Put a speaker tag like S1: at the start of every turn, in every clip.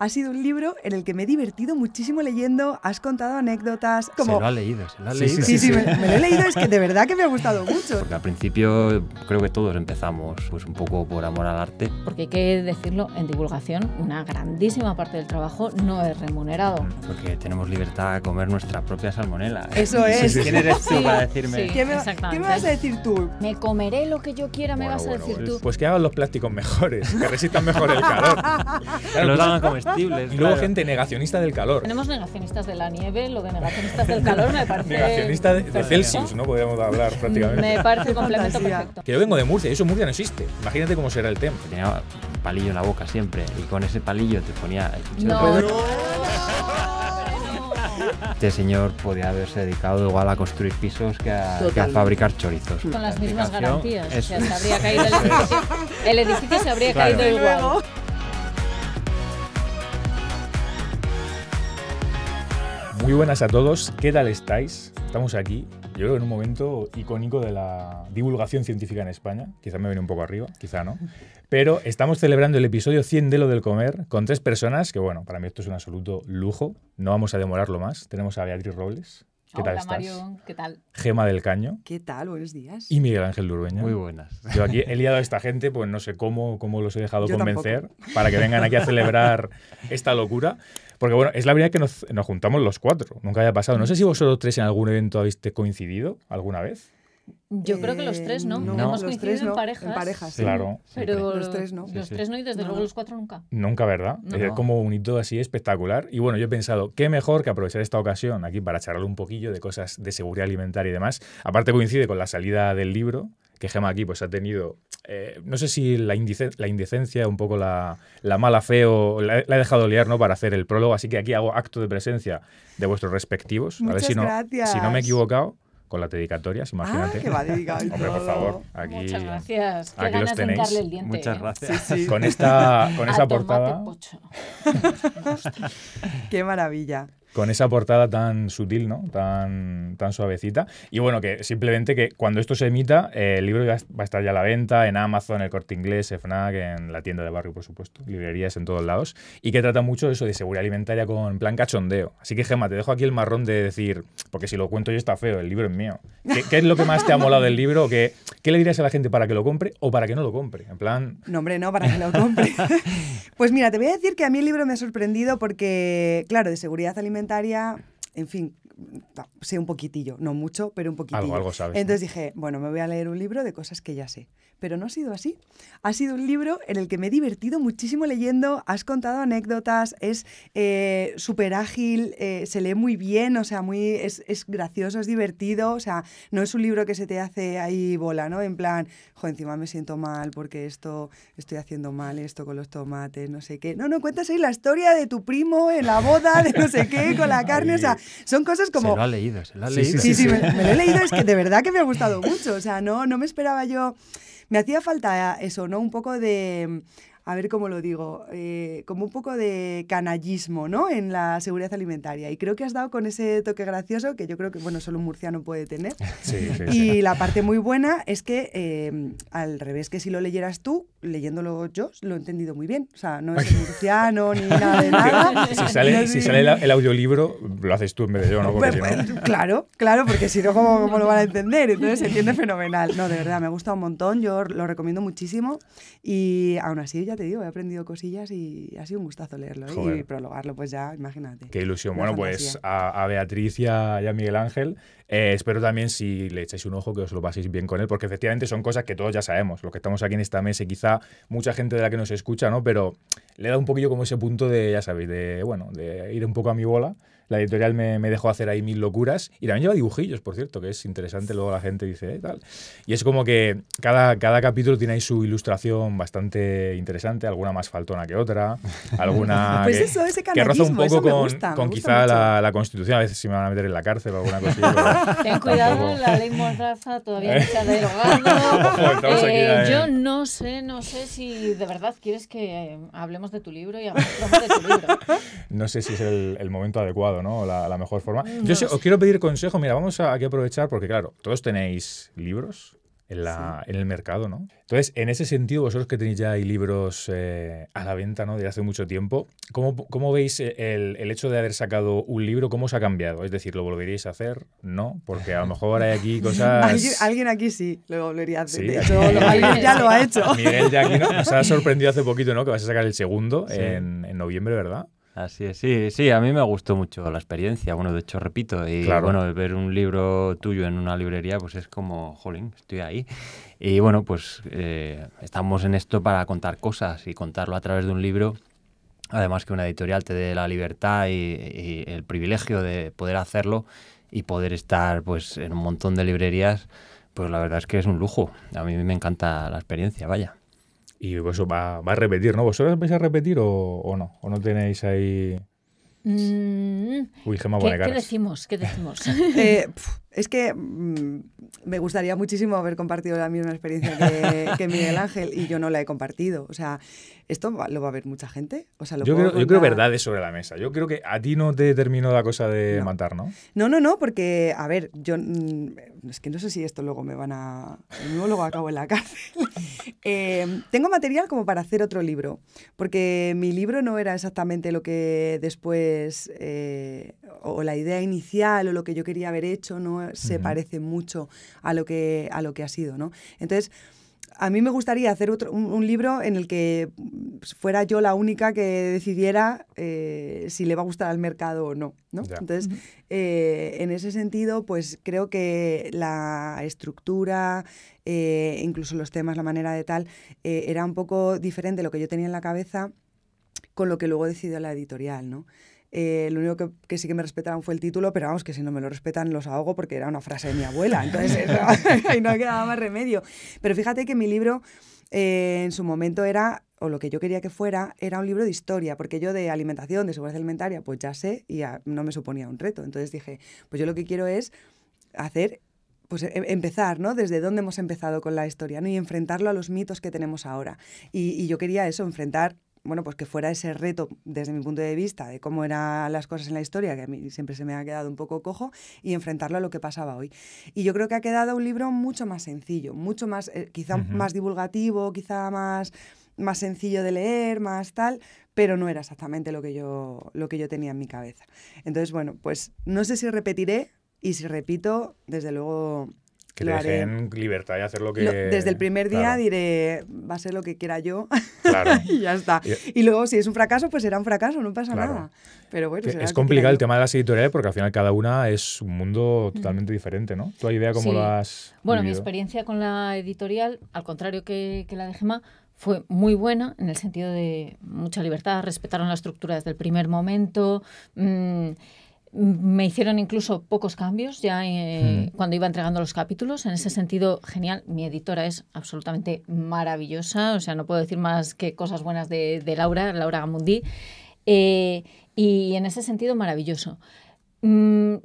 S1: Ha sido un libro en el que me he divertido muchísimo leyendo, has contado anécdotas. Como... Se lo ha
S2: leído, se lo ha leído. Sí, sí, sí, Me, lo he leído, es que
S3: de verdad que me ha gustado mucho. Porque
S2: al principio creo que todos empezamos pues un poco por amor al arte.
S3: Porque hay que decirlo, en divulgación una grandísima parte del trabajo no es remunerado.
S2: Porque tenemos libertad a comer nuestra propia salmonela. ¿eh? Eso es. ¿Quién eres tú para decirme? ¿Qué
S1: me, ¿Qué, me, vas a
S3: decir tú? Me comeré lo que yo quiera, me vas a decir tú. Pues
S4: que hagan los plásticos mejores, que resistan mejor el calor. que los hagan comer y luego gente negacionista del calor. Tenemos
S3: negacionistas de la nieve, lo de negacionistas del calor me parece. Negacionista
S4: de, Celsius, ¿no? Podríamos hablar prácticamente. Me parece complemento perfecto. Que yo vengo de Murcia y eso en
S2: Murcia no existe. Imagínate cómo será el tema. Tenía un palillo en la boca siempre y con ese palillo te ponía. No. Este señor podía haberse dedicado igual a construir pisos que a, fabricar chorizos. Con las mismas garantías. O sea, se habría
S3: caído el edificio, el edificio se habría caído igual.
S4: Muy buenas a todos, ¿qué tal estáis? Estamos aquí, yo creo en un momento icónico de la divulgación científica en España, quizá me viene un poco arriba, quizá no, pero estamos celebrando el episodio 100 de Lo del Comer con tres personas, que bueno, para mí esto es un absoluto lujo, no vamos a demorarlo más, tenemos a Beatriz Robles. ¿Qué tal estás? Mario, ¿qué tal? Gema del Caño.
S1: ¿Qué tal? Buenos días. Y
S4: Miguel Ángel Durbeña. Muy buenas. Yo aquí he liado a esta gente, pues no sé cómo, cómo los he dejado convencer para que vengan aquí a celebrar esta locura. Porque bueno, es la verdad que nos, juntamos los cuatro. Nunca había pasado. No sé si vosotros tres en algún evento habéis coincidido alguna vez.
S3: Yo creo que los tres no. Eh, no Hemos coincidido en parejas. En parejas sí. Claro. Pero los tres no. Los tres no y desde luego los cuatro nunca.
S4: Nunca, ¿verdad? Es como un hito así espectacular. Y bueno, yo he pensado, qué mejor que aprovechar esta ocasión aquí para charlar un poquillo de cosas de seguridad alimentaria y demás. Aparte coincide con la salida del libro, que Gema aquí pues ha tenido, eh, no sé si la, indecencia, un poco la, la mala fe o la, he dejado liar ¿no? para hacer el prólogo, así que aquí hago acto de presencia de vuestros respectivos. Muchas a ver si no, si no me he equivocado con las dedicatorias, imagínate. Ah, que va dedicado Hombre, por favor, aquí, Muchas
S5: gracias.
S4: ganas los tenéis. El diente, Muchas gracias. Con esta con esa portada.
S1: Qué maravilla.
S4: Con esa portada tan sutil, ¿no? Tan, tan suavecita. Y bueno, que simplemente que cuando esto se emita, eh, el libro va a estar ya a la venta en Amazon, el Corte Inglés, FNAC, en la tienda de barrio, por supuesto, librerías en todos lados, y que trata mucho eso de seguridad alimentaria con plan cachondeo. Así que, Gemma, te dejo aquí el marrón de decir, porque si lo cuento yo está feo, el libro es mío. ¿Qué, es lo que más te ha molado del libro? ¿Qué, le dirías a la gente para que lo compre o para que no lo compre? En plan...
S1: No, hombre, no, para que lo compre. pues mira, te voy a decir que a mí el libro me ha sorprendido porque, claro, de seguridad alimentaria alimentaria, en fin, sé un poquitillo, no mucho, pero un poquitillo. Algo, algo sabes. Entonces dije, bueno, me voy a leer un libro de cosas que ya sé pero no ha sido así. Ha sido un libro en el que me he divertido muchísimo leyendo, has contado anécdotas, es eh, súper ágil, eh, se lee muy bien, o sea, muy, es, gracioso, es divertido, o sea, no es un libro que se te hace ahí bola, ¿no? En plan, jo, encima me siento mal porque esto, estoy haciendo mal esto con los tomates, no sé qué. No, no, cuentas ahí la historia de tu primo en la boda, de no sé qué, con la carne, o sea, son cosas como... Se lo ha
S2: leído, se lo ha leído. Sí, sí, Me, lo he leído, es que
S1: de verdad que me ha gustado mucho, o sea, no, no me esperaba yo me hacía falta eso, ¿no? Un poco de, a ver cómo lo digo, eh, como un poco de canallismo, ¿no? En la seguridad alimentaria. Y creo que has dado con ese toque gracioso que yo creo que, bueno, solo un murciano puede tener.
S5: y
S1: la parte muy buena es que, eh, al revés que si lo leyeras tú, leyéndolo yo, lo he entendido muy bien. O sea, no es murciano ni nada de nada. Si sale,
S4: el audiolibro, lo haces tú en vez de yo, ¿no? Pues, pues,
S1: claro, claro, porque si no, ¿cómo, ¿cómo, lo van a entender? Entonces se entiende fenomenal. No, de verdad, me ha gustado un montón, yo lo recomiendo muchísimo y aún así ya te digo, he aprendido cosillas y ha sido un gustazo leerlo ¿eh? y prologarlo, pues ya, imagínate.
S4: Qué ilusión. bueno, pues a, Beatriz y a, Miguel Ángel, eh, espero también si le echáis un ojo que os lo paséis bien con él, porque efectivamente son cosas que todos ya sabemos, los que estamos aquí en esta mesa, y quizá mucha gente de la que nos escucha, ¿no? Pero le da un poquillo como ese punto de, ya sabéis, de, bueno, de ir un poco a mi bola la editorial me, dejó hacer ahí mil locuras. Y también lleva dibujillos, por cierto, que es interesante. Luego la gente dice, eh, tal. Y es como que cada, cada capítulo tiene ahí su ilustración bastante interesante, alguna más faltona que otra, alguna pues que, eso, roza un poco con, quizá la, Constitución. A veces si me van a meter en la cárcel o alguna cosa Ten cuidado, la ley Mordaza todavía no se ha derogado. Eh, yo
S3: eh. no sé, no sé si de verdad quieres que hablemos de tu libro y hablemos de tu libro.
S4: No sé si es el momento adecuado. La, mejor forma. Mm, Yo os quiero pedir consejo, mira, vamos a, que aprovechar porque, claro, todos tenéis libros. En, la, en, el mercado, ¿no? Entonces, en ese sentido, vosotros que tenéis ya hay libros eh, a la venta, ¿no? de hace mucho tiempo, ¿cómo, cómo veis e, el, el, hecho de haber sacado un libro? ¿Cómo os ha cambiado? Es decir, ¿lo volveríais a hacer? No, porque a lo mejor hay aquí cosas...
S1: ¿Alguien, aquí sí lo volvería a hacer. alguien ya lo ha hecho. Miguel ya aquí nos ha
S4: sorprendido hace poquito, ¿no? Que vas a sacar el segundo en, en noviembre, ¿verdad?
S2: Así es, sí, sí, a mí me gustó mucho la experiencia, bueno, de hecho, repito, y bueno, ver un libro tuyo en una librería, pues es como, jolín, estoy ahí. Y bueno, pues eh, estamos en esto para contar cosas y contarlo a través de un libro. Además que una editorial te dé la libertad y, y el privilegio de poder hacerlo y poder estar pues en un montón de librerías, pues la verdad es que es un lujo. A mí me encanta la experiencia, vaya. Y eso va, va a repetir, ¿no?
S4: ¿Vosotros vais a repetir o, o no? ¿O no tenéis ahí...?
S5: Mm,
S4: Uy, Gemma ¿Qué, ¿Qué
S3: decimos? ¿Qué decimos? eh,
S1: Es que mm, me gustaría muchísimo haber compartido la misma experiencia que, Miguel Ángel y yo no la he compartido. O sea, ¿esto lo va a ver mucha gente? O yo, creo, yo, verdades
S4: sobre la mesa. Yo creo que a ti no te terminó la cosa de matar, ¿no?
S1: No, no, no, porque, a ver, yo. Mm, es que no sé si esto luego me van a. luego acabo en la cárcel. Eh, tengo material como para hacer otro libro, porque mi libro no era exactamente lo que después. Eh, o la idea inicial o lo que yo quería haber hecho, ¿no? se parece mucho a lo que, a lo que ha sido, ¿no? Entonces, a mí me gustaría hacer un, libro en el que fuera yo la única que decidiera eh, si le va a gustar al mercado o no. ¿no? Entonces, eh, en ese sentido, pues creo que la estructura, eh, incluso los temas, la manera de tal, era un poco diferente de lo que yo tenía en la cabeza con lo que luego decidió la editorial, ¿no? Eh, lo único que, sí que me respetaron fue el título, pero vamos, que si no me lo respetan los ahogo porque era una frase de mi abuela, entonces ahí no quedaba más remedio. Pero fíjate que mi libro eh, en su momento era, o lo que yo quería que fuera, era un libro de historia, porque yo de alimentación, de seguridad alimentaria, pues ya sé y no me suponía un reto. Entonces dije, pues yo lo que quiero es hacer pues e, empezar, ¿no? Desde dónde hemos empezado con la historia, ¿no? Y enfrentarlo a los mitos que tenemos ahora. y yo quería eso, enfrentar bueno, pues que fuera ese reto desde mi punto de vista de cómo eran las cosas en la historia, que a mí siempre se me ha quedado un poco cojo, y enfrentarlo a lo que pasaba hoy. Y yo creo que ha quedado un libro mucho más sencillo, mucho más, eh, quizá más divulgativo, quizá más más sencillo de leer, más tal, pero no era exactamente lo que yo lo que yo tenía en mi cabeza. Entonces, bueno, pues no sé si repetiré y si repito, desde luego
S4: que libertad de hacer lo que... desde el primer día
S1: diré, va a ser lo que quiera yo. Claro. y ya está. Y, luego, si es un fracaso, pues será un fracaso, no pasa
S4: nada.
S3: Pero Es complicado el tema
S4: de las editoriales porque al final cada una es un mundo totalmente diferente, ¿no? hay idea cómo lo has Bueno, mi
S3: experiencia con la editorial, al contrario que, la de Gema, fue muy buena en el sentido de mucha libertad, respetaron la estructura desde el primer momento... Mm, me hicieron incluso pocos cambios ya eh, hmm. cuando iba entregando los capítulos. En ese sentido, genial. Mi editora es absolutamente maravillosa. O sea, no puedo decir más que cosas buenas de, Laura, Laura Gamundi. Eh, y en ese sentido, maravilloso. Mm,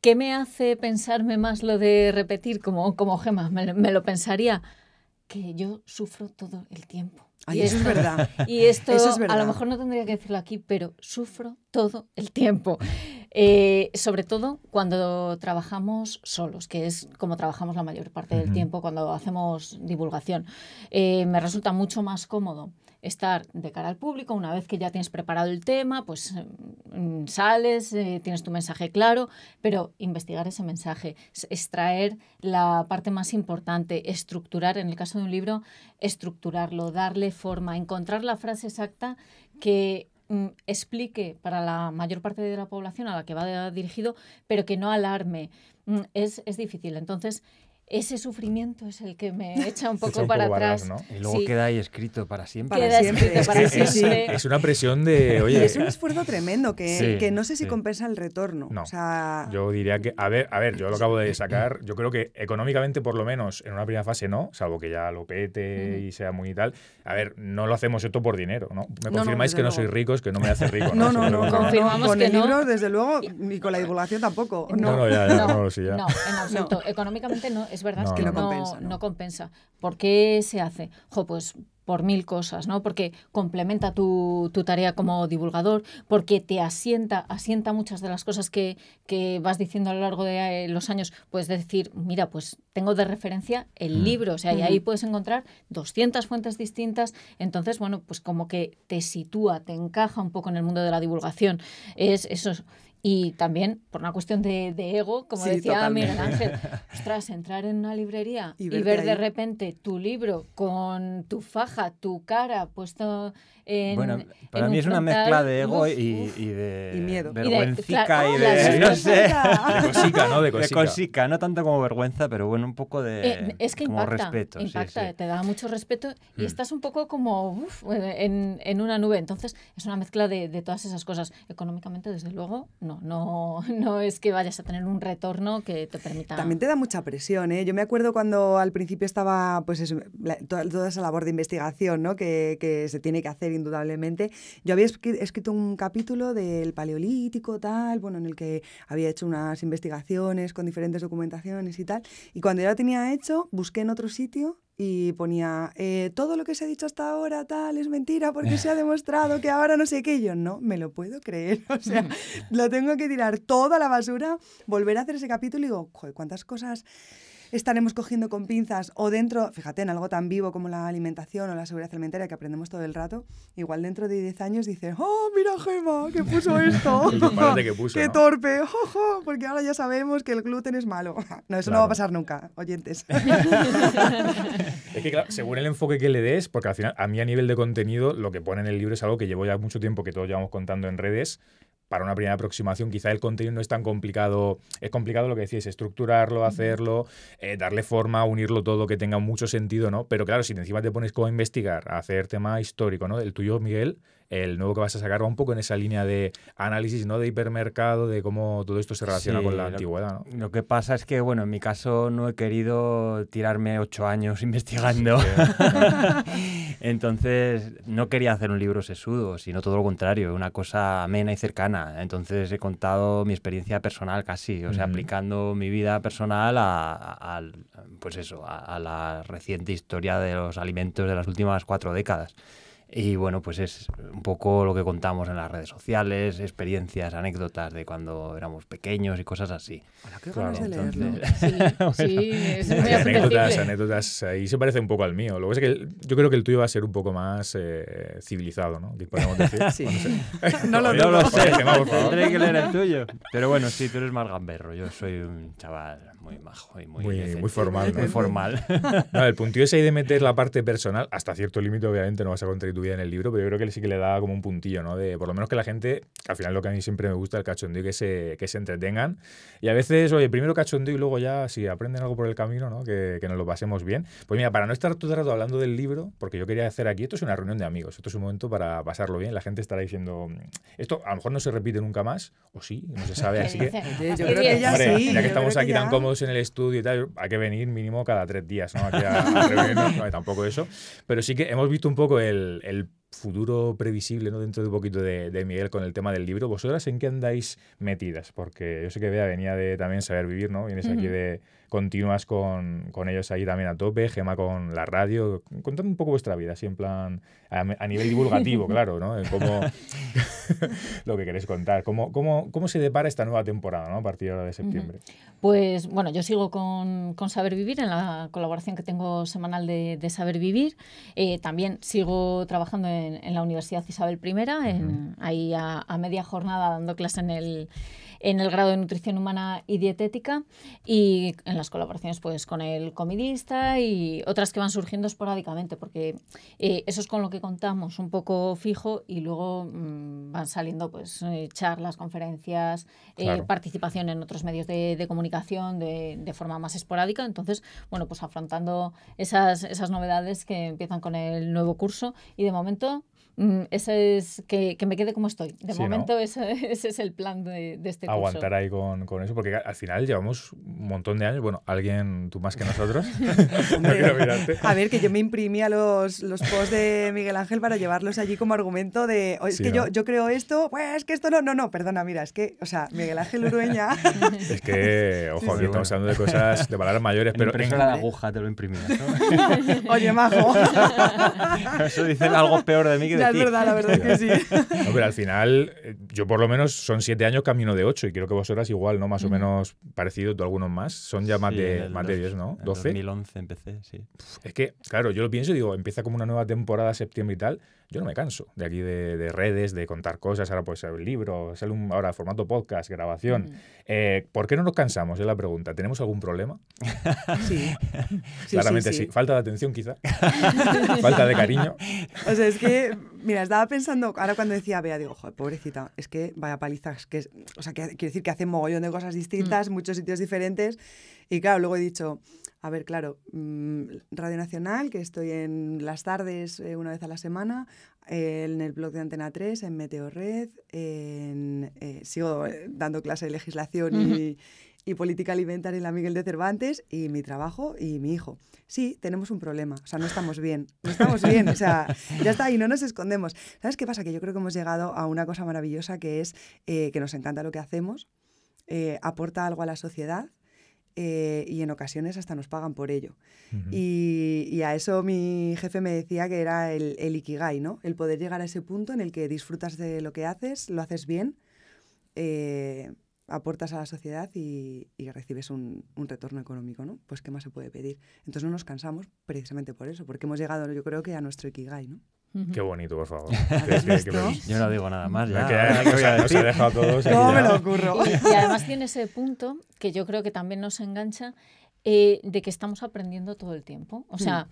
S3: ¿Qué me hace pensarme más lo de repetir como, como gema? me lo pensaría que yo sufro todo el tiempo es verdad. Y esto a lo mejor no tendría que decirlo aquí, pero sufro todo el tiempo. Eh, sobre todo cuando trabajamos solos, que es como trabajamos la mayor parte del tiempo cuando hacemos divulgación. Eh, me resulta mucho más cómodo estar de cara al público, una vez que ya tienes preparado el tema, pues mm, sales, eh, tienes tu mensaje claro, pero investigar ese mensaje, extraer la parte más importante, estructurar, en el caso de un libro, estructurarlo, darle forma, encontrar la frase exacta que mm, explique para la mayor parte de la población a la que va dirigido, pero que no alarme. Mm, es, es difícil. Entonces, ese sufrimiento es el que me echa un poco, para, atrás. Y luego queda ahí
S2: escrito para
S4: siempre. Es, una presión de, Es un
S2: esfuerzo
S1: tremendo que, no sé si compensa el retorno.
S4: Yo diría que, a ver, a ver, yo lo acabo de sacar, yo creo que económicamente por lo menos en una primera fase no, salvo que ya lo pete y sea muy y tal. A ver, no lo hacemos esto por dinero, ¿no? Me confirmáis que no soy rico, es que no me hace rico. No,
S5: no, no. Confirmamos
S3: con el libro,
S1: desde luego, ni con la divulgación tampoco. No, no, ya,
S5: ya, no, sí, ya. no
S3: en absoluto. Económicamente no es verdad que no, compensa, ¿Por qué se hace? pues por mil cosas, ¿no? Porque complementa tu, tarea como divulgador, porque te asienta, asienta muchas de las cosas que, vas diciendo a lo largo de eh, los años, Puedes decir, mira, pues tengo de referencia el mm. libro, o sea, y ahí puedes encontrar 200 fuentes distintas, entonces, bueno, pues como que te sitúa, te encaja un poco en el mundo de la divulgación. Es eso y también por una cuestión de, ego, como decía Miguel Ángel, ostras, entrar en una librería y, ver de repente tu libro con tu faja, tu cara puesto en. Bueno, para mí es una mezcla de ego y, de. Y y de. Oh, no sé. De cosica, ¿no? De
S2: cosica. no tanto como vergüenza, pero bueno, un poco de. Eh, es que como impacta. respeto. Impacta,
S3: te da mucho respeto y mm. estás un poco como uf, en, una nube. Entonces, es una mezcla de todas esas cosas. Económicamente, desde luego, no no, no es que vayas a tener un retorno que te permita... También
S1: te da mucha presión, ¿eh? Yo me acuerdo cuando al principio estaba pues toda, esa labor de investigación ¿no? que, que, se tiene que hacer indudablemente. Yo había escrito un capítulo del Paleolítico, tal, bueno, en el que había hecho unas investigaciones con diferentes documentaciones y tal, y cuando ya lo tenía hecho, busqué en otro sitio y ponía, eh, todo lo que se ha dicho hasta ahora tal es mentira porque se ha demostrado que ahora no sé qué. yo no, me lo puedo creer. O sea, lo tengo que tirar toda la basura, volver a hacer ese capítulo y digo, joder, cuántas cosas estaremos cogiendo con pinzas o dentro, fíjate, en algo tan vivo como la alimentación o la seguridad alimentaria que aprendemos todo el rato, igual dentro de 10 años dices, oh, mira Gema, que puso esto,
S2: qué
S1: torpe, porque ahora ya sabemos que el gluten es malo. No, eso no va a pasar nunca, oyentes.
S4: es que claro, según el enfoque que le des, porque al final a mí a nivel de contenido lo que pone en el libro es algo que llevo ya mucho tiempo que todos llevamos contando en redes, para una primera aproximación quizá el contenido no es tan complicado, es complicado lo que decís, estructurarlo, hacerlo, eh, darle forma, unirlo todo, que tenga mucho sentido, ¿no? Pero claro, si encima te pones como investigar, hacer tema histórico, ¿no? El tuyo, Miguel, el nuevo que vas a sacar va un poco en esa línea de
S2: análisis ¿no? de hipermercado, de cómo todo esto se relaciona con la antigüedad. Lo que pasa es que, bueno, en mi caso no he querido tirarme ocho años investigando. Entonces, no quería hacer un libro sesudo, sino todo lo contrario, una cosa amena y cercana. Entonces, he contado mi experiencia personal casi, o sea, aplicando mi vida personal a, pues eso, a la reciente historia de los alimentos de las últimas cuatro décadas. Y bueno, pues es un poco lo que contamos en las redes sociales, experiencias, anécdotas de cuando éramos pequeños y cosas así. Claro,
S5: qué claro, de
S4: Sí, bueno, sí, es muy anécdotas,
S2: anécdotas. Ahí se parece un poco al mío. Lo que es que yo
S4: creo que el tuyo va a ser un poco más eh, civilizado, ¿no? ¿Qué podemos decir? Sí. No, lo, no lo sé. Tendré que leer el tuyo. Pero bueno, sí, tú eres más gamberro. Yo soy un chaval muy majo y muy, muy, formal. ¿no? Muy formal. no, el puntillo ese de meter la parte personal, hasta cierto límite, obviamente, no vas a contar tu vida en el libro, pero yo creo que sí que le da como un puntillo, ¿no? De por lo menos que la gente, al final lo que a mí siempre me gusta el cachondeo, que se, que se entretengan. Y a veces, oye, primero cachondeo y luego ya, si aprenden algo por el camino, ¿no? Que, que nos lo pasemos bien. Pues mira, para no estar todo el rato hablando del libro, porque yo quería hacer aquí, esto es una reunión de amigos, esto es un momento para pasarlo bien, la gente estará diciendo, mm, esto a lo mejor no se repite nunca más, o sí, no se sabe, así que... Yo creo que ya, sí, que estamos aquí tan cómodos en el estudio y tal, hay que venir mínimo cada tres días, ¿no? tampoco eso. Pero sí que hemos visto un poco el, el futuro previsible ¿no? dentro de un poquito de, Miguel con el tema del libro. ¿Vosotras en qué andáis metidas? Porque yo sé que Bea venía de también saber vivir, ¿no? Vienes aquí de continuas con, con, ellos ahí también a tope, Gema con la radio. Contadme un poco vuestra vida, así en plan, a, nivel divulgativo, claro, ¿no? Eh, lo que queréis contar. Cómo, cómo, ¿Cómo se depara esta nueva temporada, ¿no? A partir ahora de septiembre.
S3: Pues bueno, yo sigo con, con, Saber Vivir, en la colaboración que tengo semanal de, Saber Vivir. Eh, también sigo trabajando en en, la Universidad Isabel I, ahí a, media jornada dando clase en el, en el grado de nutrición humana y dietética y en las colaboraciones pues con el comidista y otras que van surgiendo esporádicamente porque eh, eso es con lo que contamos un poco fijo y luego mm, van saliendo pues eh, charlas, conferencias, eh, participación en otros medios de, comunicación de, forma más esporádica. Entonces, bueno, pues afrontando esas, esas novedades que empiezan con el nuevo curso y de momento Mm, eso es que, me quede como estoy. De momento ese es el plan de, de este Aguantar
S4: ahí con, eso, porque al final llevamos un montón de años. Bueno, alguien, tú más que nosotros. a ver,
S3: que yo me imprimía los,
S1: los posts de Miguel Ángel para llevarlos allí como argumento de, oh, es que yo, yo creo esto, pues es que esto no, no, no, perdona, mira, es que, o sea, Miguel Ángel Urueña.
S4: es que, ojo, estamos hablando de cosas de palabras mayores, pero... En la aguja te lo ¿no?
S5: Oye, majo.
S4: eso dicen algo peor de mí que de es verdad, la verdad es que sí. pero al final, eh, yo por lo menos son siete años camino de ocho y creo que eras igual, ¿no? Más o menos parecido, tú algunos más. Son ya más, de, más diez, ¿no? doce En 2011 empecé, sí. Es que, claro, yo lo pienso y digo, empieza como una nueva temporada, septiembre y tal yo no me canso de aquí de, redes, de contar cosas, ahora pues el libro, ahora formato podcast, grabación. Mm. Eh, ¿Por qué no nos cansamos? Es la pregunta. ¿Tenemos algún problema? Sí. Claramente sí, Falta de atención quizá. Falta de cariño. O sea, es que,
S1: mira, estaba pensando, ahora cuando decía Bea, digo, joder, pobrecita, es que vaya palizas, que, o sea, quiere decir que hace mogollón de cosas distintas, mm. muchos sitios diferentes. Y claro, luego he dicho, a ver, claro, mm, Radio Nacional, que estoy en las tardes eh, una vez a la semana, en el blog de Antena 3, en Meteorred, en, eh, sigo eh, dando clase de legislación y, política alimentaria en la Miguel de Cervantes, y mi trabajo y mi hijo. Sí, tenemos un problema, o sea, no estamos bien, no estamos bien, o sea, ya está, ahí, no nos escondemos. ¿Sabes qué pasa? Que yo creo que hemos llegado a una cosa maravillosa que es que nos encanta lo que hacemos, aporta algo a la sociedad eh, y en ocasiones hasta nos pagan por ello. y, a eso mi jefe me decía que era el, ikigai, ¿no? El poder llegar a ese punto en el que disfrutas de lo que haces, lo haces bien, eh, aportas a la sociedad y, recibes un, retorno económico, ¿no? Pues qué más se puede pedir. Entonces no nos cansamos precisamente por eso, porque hemos llegado, yo creo que a nuestro ikigai, ¿no? Qué bonito, por favor. Yo no digo nada más. Ya, ha
S5: dejado
S3: me lo ocurro? y, además tiene ese punto que yo creo que también nos engancha eh, de que estamos aprendiendo todo el tiempo. O mm, sea,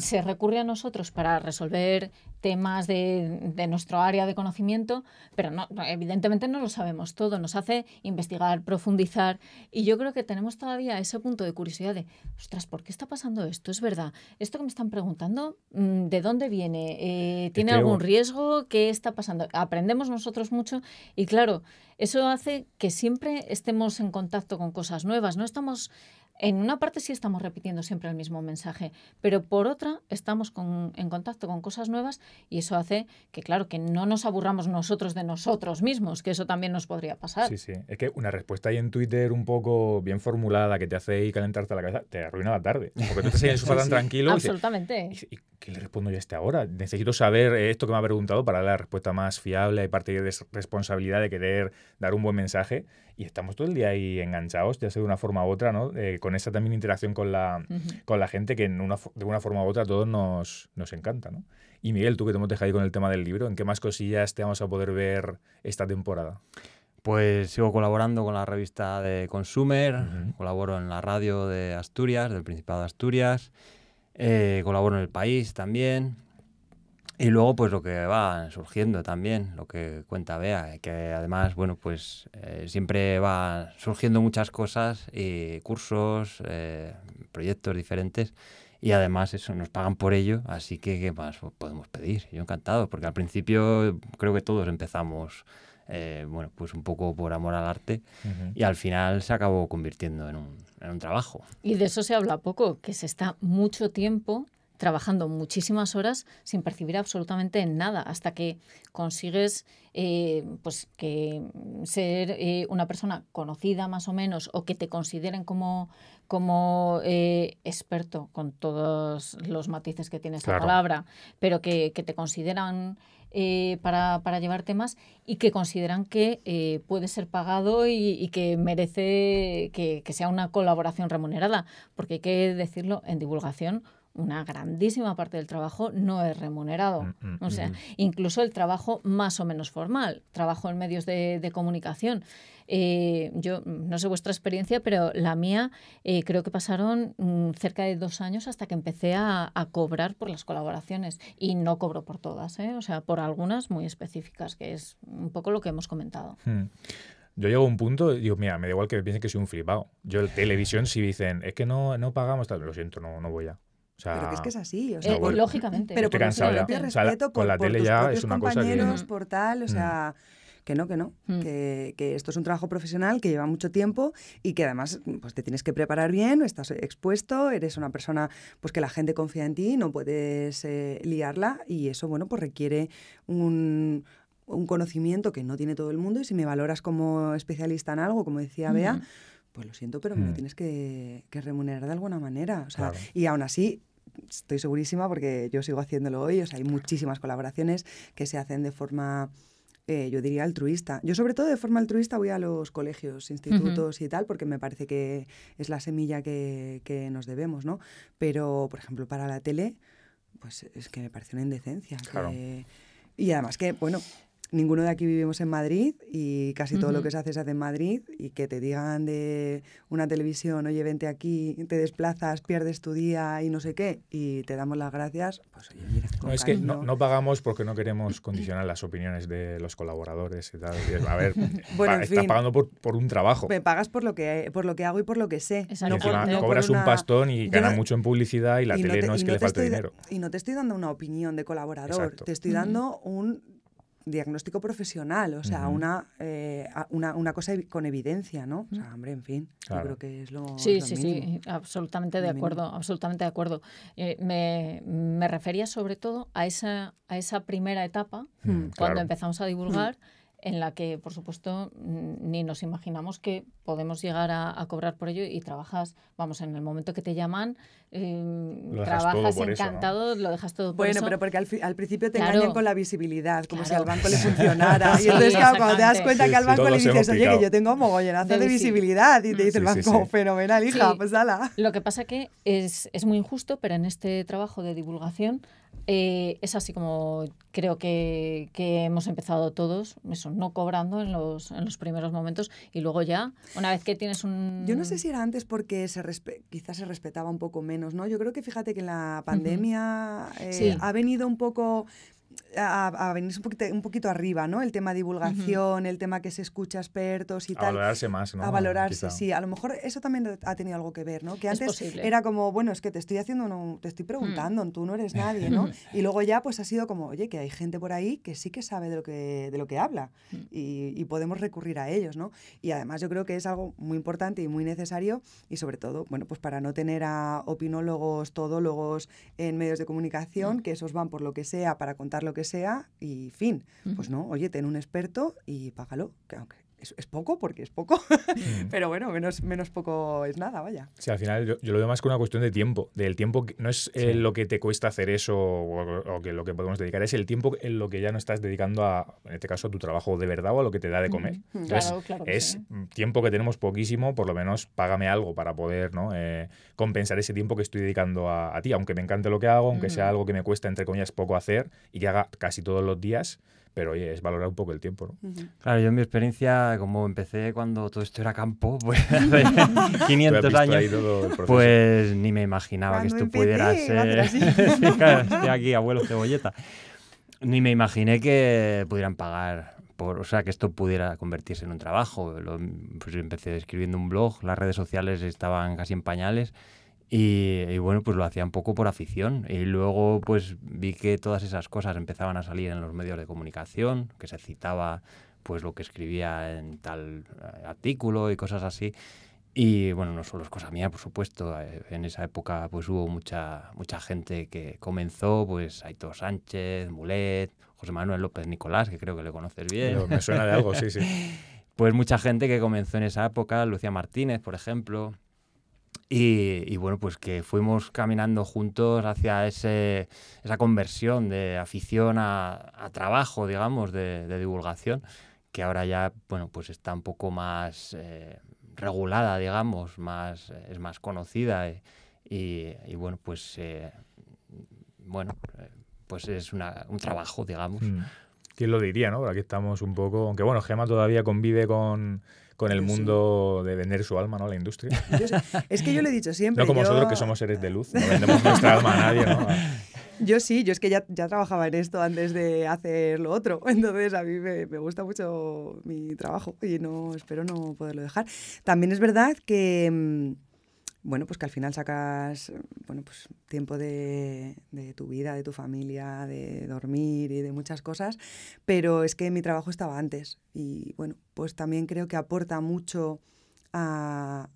S3: se recurre a nosotros para resolver temas de, nuestro área de conocimiento, pero no, evidentemente no lo sabemos todo. Nos hace investigar, profundizar. Y yo creo que tenemos todavía ese punto de curiosidad de, ostras, ¿por qué está pasando esto? Es verdad. Esto que me están preguntando, mm, ¿de dónde viene? Eh, ¿Tiene algún riesgo? ¿Qué está pasando? Aprendemos nosotros mucho y claro, eso hace que siempre estemos en contacto con cosas nuevas. No estamos en una parte sí estamos repitiendo siempre el mismo mensaje, pero por otra estamos con, en contacto con cosas nuevas y eso hace que, claro, que no nos aburramos nosotros de nosotros mismos, que eso también nos podría pasar. Sí, sí.
S4: Es que una respuesta ahí en Twitter un poco bien formulada que te hace ahí calentarte la cabeza, te arruina la tarde. Porque tú estás ahí en tan tranquilo.
S3: Absolutamente. Y, qué le
S4: respondo yo a este ahora? Necesito saber esto que me ha preguntado para dar la respuesta más fiable y parte de responsabilidad de querer dar un buen mensaje y estamos todo el día ahí enganchados, ya sea de una forma u otra, ¿no? Eh, con esa también interacción con la, con la gente que en una, de una forma u otra a todos nos, encanta, ¿no? Y Miguel, tú que te hemos dejado ahí con el tema del libro, ¿en qué más cosillas te vamos a poder ver esta
S2: temporada? Pues sigo colaborando con la revista de Consumer, colaboro en la radio de Asturias, del Principado de Asturias, eh, colaboro en El País también, y luego, pues lo que va surgiendo también, lo que cuenta Bea, que además, bueno, pues eh, siempre va surgiendo muchas cosas, y cursos, eh, proyectos diferentes, y además eso, nos pagan por ello, así que ¿qué más podemos pedir? Yo encantado, porque al principio creo que todos empezamos, eh, bueno, pues un poco por amor al arte, y al final se acabó convirtiendo en un, en un trabajo.
S3: Y de eso se habla poco, que se está mucho tiempo trabajando muchísimas horas sin percibir absolutamente nada hasta que consigues eh, pues que ser eh, una persona conocida más o menos o que te consideren como, como eh, experto con todos los matices que tiene la palabra, pero que, te consideran para, para, llevar temas y que consideran que puede ser pagado y, que merece que, sea una colaboración remunerada, porque hay que decirlo, en divulgación una grandísima parte del trabajo no es remunerado. Mm, mm, o sea, mm, incluso el trabajo más o menos formal, trabajo en medios de, comunicación. Eh, yo no sé vuestra experiencia, pero la mía eh, creo que pasaron cerca de dos años hasta que empecé a, cobrar por las colaboraciones. Y no cobro por todas, ¿eh? o sea, por algunas muy específicas, que es un poco lo que hemos comentado.
S4: Hmm. yo llego a un punto y digo, mira, me da igual que me piensen que soy un flipado. Yo, televisión, si dicen, es que no, no pagamos, tal, lo siento, no, no voy a. O sea, pero que es que es
S1: así, o sea, eh, lógicamente. Pero o sea, con la tele ya es una cosa que por tal, o mm. sea, que no, que no, mm. que, esto es un trabajo profesional que lleva mucho tiempo y que además pues, te tienes que preparar bien, estás expuesto, eres una persona pues que la gente confía en ti, no puedes eh, liarla y eso bueno pues requiere un un conocimiento que no tiene todo el mundo y si me valoras como especialista en algo, como decía Bea, mm pues lo siento, pero me lo hmm. tienes que, remunerar de alguna manera. Y aún así, estoy segurísima porque yo sigo haciéndolo hoy, o sea, hay muchísimas colaboraciones que se hacen de forma... Eh, yo diría altruista. Yo sobre todo de forma altruista voy a los colegios, institutos y tal, porque me parece que es la semilla que, nos debemos, ¿no? Pero, por ejemplo, para la tele, pues es que me parece una indecencia. Y además que, bueno, ninguno de aquí vivimos en Madrid y casi todo lo que se hace se hace en Madrid y que te digan de una televisión, oye, vente aquí, te desplazas, pierdes tu día y no sé qué, y te damos las gracias, pues oye,
S4: mira. No, es que no, pagamos porque no queremos condicionar las opiniones de los colaboradores A ver, estás pagando por, un trabajo. Me
S1: pagas por lo que, por lo que hago y por lo que sé. No, cobras un pastón y ganas mucho
S4: en publicidad y la tele no, es que le falte dinero.
S1: Y no te estoy dando una opinión de colaborador, te estoy dando un diagnóstico profesional, o sea, eh, una, una, cosa con evidencia, ¿no? O sea, hombre, en fin, yo creo que es lo Sí, sí, sí,
S3: absolutamente de acuerdo, absolutamente de acuerdo. Eh, me, me, refería sobre todo a esa, a esa primera etapa, hmm, cuando empezamos a hmm. divulgar en la que, por supuesto, mm, ni nos imaginamos que podemos llegar a, cobrar por ello y trabajas, vamos, en el momento que te llaman, eh, trabajas encantado, lo dejas todo por bueno, pero porque al, principio te engañan con la visibilidad, como si al banco le funcionara. y entonces, claro, cuando te das
S1: cuenta que al banco le dices, oye, que yo tengo mogollonazo de, visibilidad, y te dice el banco, fenomenal, hija,
S3: pues ala. Lo que pasa que es, es muy injusto, pero en este trabajo de divulgación eh, es así como creo que, hemos empezado todos, eso, no cobrando en los, primeros momentos y luego ya,
S1: una vez que tienes un... Yo no sé si era antes porque se quizás se respetaba un poco menos, ¿no? Yo creo que fíjate que la pandemia eh, ha venido un poco a, a un poquito, arriba, ¿no? El tema de divulgación, el tema que se escucha a expertos y tal. A valorarse más, ¿no? A valorarse, sí. A lo mejor eso también ha tenido algo que ver, ¿no? Que antes era como, bueno, es que te estoy haciendo, no, te estoy preguntando, mm. tú no eres nadie, ¿no? y luego ya pues ha sido como, oye, que hay gente por ahí que sí que sabe de lo que, de lo que habla mm. y, podemos recurrir a ellos, ¿no? Y además yo creo que es algo muy importante y muy necesario y sobre todo, bueno, pues para no tener a opinólogos, todólogos en medios de comunicación, mm. que esos van por lo que sea para contar lo que sea y fin. Pues no, oye, ten un experto y págalo, que aunque es, poco porque es poco, mm. pero bueno, menos, menos poco es nada, vaya.
S4: Sí, al final yo, lo veo más que una cuestión de tiempo, del tiempo que no es eh, lo que te cuesta hacer eso o, que lo que podemos dedicar, es el tiempo en lo que ya no estás dedicando a, en este caso, a tu trabajo de verdad o a lo que te da de comer. es tiempo que tenemos poquísimo, por lo menos págame algo para poder ¿no? Eh, compensar ese tiempo que estoy dedicando a, ti, aunque me encante lo que hago, aunque sea mm. algo que me cuesta, entre comillas, poco hacer y que haga casi todos los días pero es valorar un poco el tiempo,
S5: ¿no?
S2: Claro, yo en mi experiencia, como empecé cuando todo esto era campo, pues 500 años, pues ni me imaginaba que esto pudiera ser... estoy aquí, abuelo cebolleta. Ni me imaginé que pudieran pagar por, o sea, que esto pudiera convertirse en un trabajo. Pues, empecé escribiendo un blog, las redes sociales estaban casi en pañales y, bueno, pues lo hacía un poco por afición. Y luego pues vi que todas esas cosas empezaban a salir en los medios de comunicación, que se citaba pues lo que escribía en tal eh, artículo y cosas así. Y bueno, no solo es cosa mía, por supuesto. Eh, en esa época pues hubo mucha, mucha gente que comenzó, pues Aitor Sánchez, Mulet, José Manuel López Nicolás, que creo que le conoces bien. me suena de algo, sí, sí. Pues mucha gente que comenzó en esa época, Lucía Martínez, por ejemplo, y, bueno, pues que fuimos caminando juntos hacia ese, esa conversión de afición a, trabajo, digamos, de, divulgación, que ahora ya, bueno, pues está un poco más eh, regulada, digamos, es más conocida y, bueno, pues, eh, bueno, eh, pues es un trabajo, digamos. Hmm. ¿Quién lo diría, no? aquí estamos un poco, aunque bueno, Gema
S4: todavía convive con con el mundo de vender su alma, ¿no? La industria. es que yo
S1: le he dicho siempre. No como nosotros que somos seres de luz, no vendemos nuestra
S4: alma a nadie, ¿no?
S1: Yo sí, yo es que ya, trabajaba en esto antes de hacer lo otro, entonces a mí me, me, gusta mucho mi trabajo y no espero no poderlo dejar. También es verdad que mm, bueno, pues que al final sacas bueno, pues tiempo de, de, tu vida, de tu familia, de dormir y de muchas cosas, pero es que mi trabajo estaba antes y bueno, pues también creo que aporta mucho a,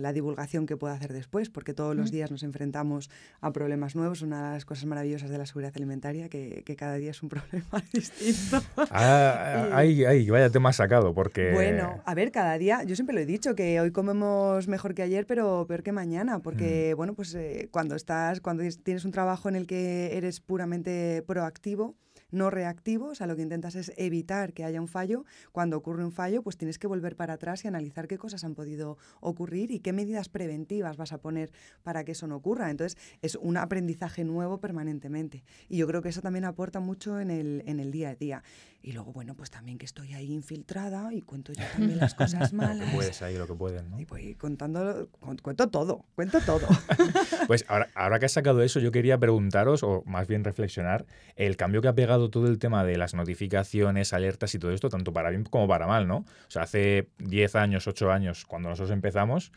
S1: la divulgación que pueda hacer después, porque todos los días nos enfrentamos a problemas nuevos. Una de las cosas maravillosas de la seguridad alimentaria, que, cada día es un problema
S4: distinto. Ah, ay, ay, vaya tema sacado, porque... Bueno,
S1: a ver, cada día, yo siempre lo he dicho, que hoy comemos mejor que ayer, pero peor que mañana, porque, mm. bueno, pues eh, cuando estás, cuando tienes un trabajo en el que eres puramente proactivo, no reactivos a lo que intentas es evitar que haya un fallo. Cuando ocurre un fallo, pues tienes que volver para atrás y analizar qué cosas han podido ocurrir y qué medidas preventivas vas a poner para que eso no ocurra. Entonces, es un aprendizaje nuevo permanentemente. Y yo creo que eso también aporta mucho en el, en el día a día. Y luego, bueno, pues también que estoy ahí infiltrada y cuento yo también las cosas malas. lo puedes ahí, lo que puedes, ¿no? Y voy contando, cuento todo, cuento todo.
S4: pues ahora, ahora que has sacado eso, yo quería preguntaros, o más bien reflexionar, el cambio que ha pegado todo el tema de las notificaciones, alertas y todo esto, tanto para bien como para mal, ¿no? O sea, hace 10 años, 8 años, cuando nosotros empezamos,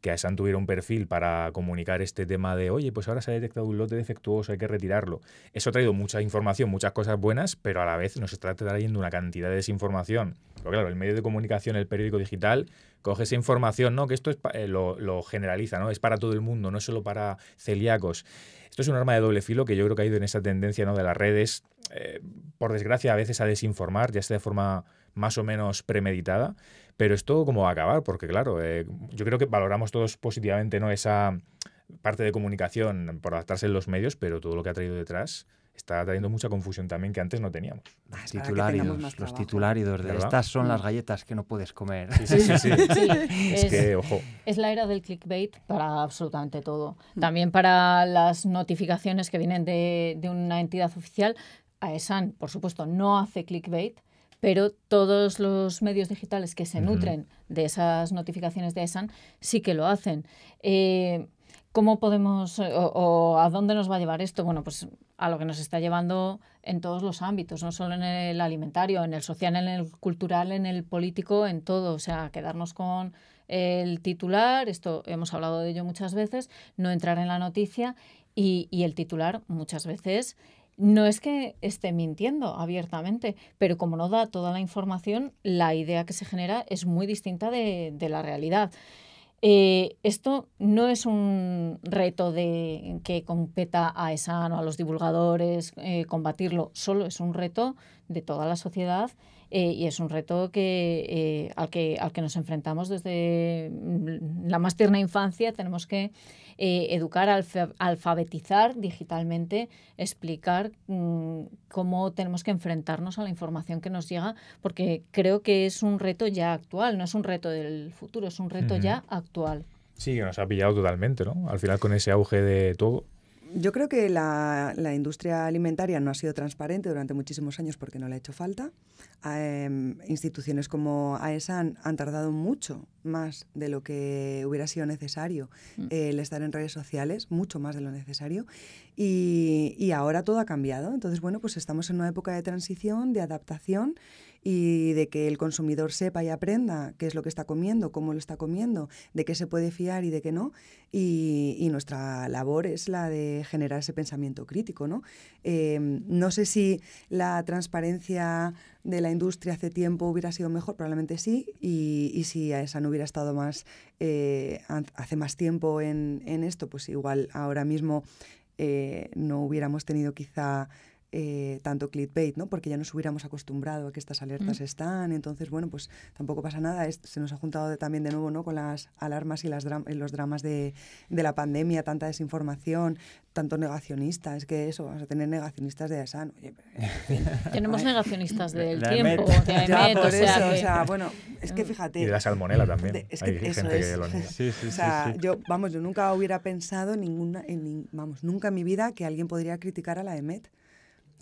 S4: que AESAN tuviera un perfil para comunicar este tema de, oye, pues ahora se ha detectado un lote defectuoso, hay que retirarlo. Eso ha traído mucha información, muchas cosas buenas, pero a la vez nos está trayendo una cantidad de desinformación. Pero claro, el medio de comunicación, el periódico digital, coge esa información, ¿no? Que esto eh, lo, generaliza, ¿no? Es para todo el mundo, no solo para celíacos. Esto es un arma de doble filo que yo creo que ha ido en esa tendencia, ¿no? De las redes eh, por desgracia, a veces a desinformar, ya sea de forma más o menos premeditada, pero es todo como va a acabar, porque claro, eh, yo creo que valoramos todos positivamente ¿no? esa parte de comunicación por adaptarse en los medios, pero todo lo que ha traído detrás está trayendo mucha confusión también que antes no teníamos. Los titularios, los titulares de estas son mm. las galletas
S2: que no puedes comer.
S3: es, Es la era del clickbait para absolutamente todo. Mm. También para las notificaciones que vienen de, de una entidad oficial, Esan, por supuesto, no hace clickbait, pero todos los medios digitales que se nutren de esas notificaciones de Esan sí que lo hacen. Eh, ¿Cómo podemos eh, o, a dónde nos va a llevar esto? Bueno, pues a lo que nos está llevando en todos los ámbitos, no solo en el alimentario, en el social, en el cultural, en el político, en todo. O sea, quedarnos con el titular, esto hemos hablado de ello muchas veces, no entrar en la noticia y el titular muchas veces no es que esté mintiendo abiertamente, pero como no da toda la información, la idea que se genera es muy distinta de, la realidad. Eh, esto no es un reto de, que competa a ESAN o a los divulgadores eh, combatirlo, solo es un reto de toda la sociedad eh, y es un reto que, al, que, al que nos enfrentamos desde mm, la más tierna infancia. Tenemos que eh, educar, alfabetizar digitalmente, explicar mm, cómo tenemos que enfrentarnos a la información que nos llega, porque creo que es un reto ya actual, no es un reto del futuro, es un reto ya actual.
S4: Sí, que nos ha pillado totalmente, ¿no? Al final con ese auge de todo,
S1: yo creo que la, industria alimentaria no ha sido transparente durante muchísimos años porque no le ha hecho falta. Em, instituciones como AESAN han tardado mucho más de lo que hubiera sido necesario mm. eh, el estar en redes sociales, mucho más de lo necesario. Y, y ahora todo ha cambiado. Entonces, bueno, pues estamos en una época de transición, de adaptación y de que el consumidor sepa y aprenda qué es lo que está comiendo, cómo lo está comiendo, de qué se puede fiar y de qué no. Y, y nuestra labor es la de generar ese pensamiento crítico. ¿no? Eh, no sé si la transparencia de la industria hace tiempo hubiera sido mejor, probablemente sí, y, y si a esa no hubiera estado más eh, hace más tiempo en, en, esto, pues igual ahora mismo eh, no hubiéramos tenido quizá eh, tanto clickbait, ¿no? Porque ya nos hubiéramos acostumbrado a que estas alertas mm. están, entonces, bueno, pues tampoco pasa nada. se nos ha juntado también de nuevo, ¿no? Con las alarmas y las los dramas de, la pandemia, tanta desinformación, tanto negacionista. Es que eso, vamos a tener negacionistas de Asan.
S3: Tenemos negacionistas del tiempo, de
S1: es que mm. fíjate. Y de la salmonela también. Hay gente que lo niega. yo, vamos, yo nunca hubiera pensado ninguna, vamos, nunca en mi vida que alguien podría criticar a la EMET.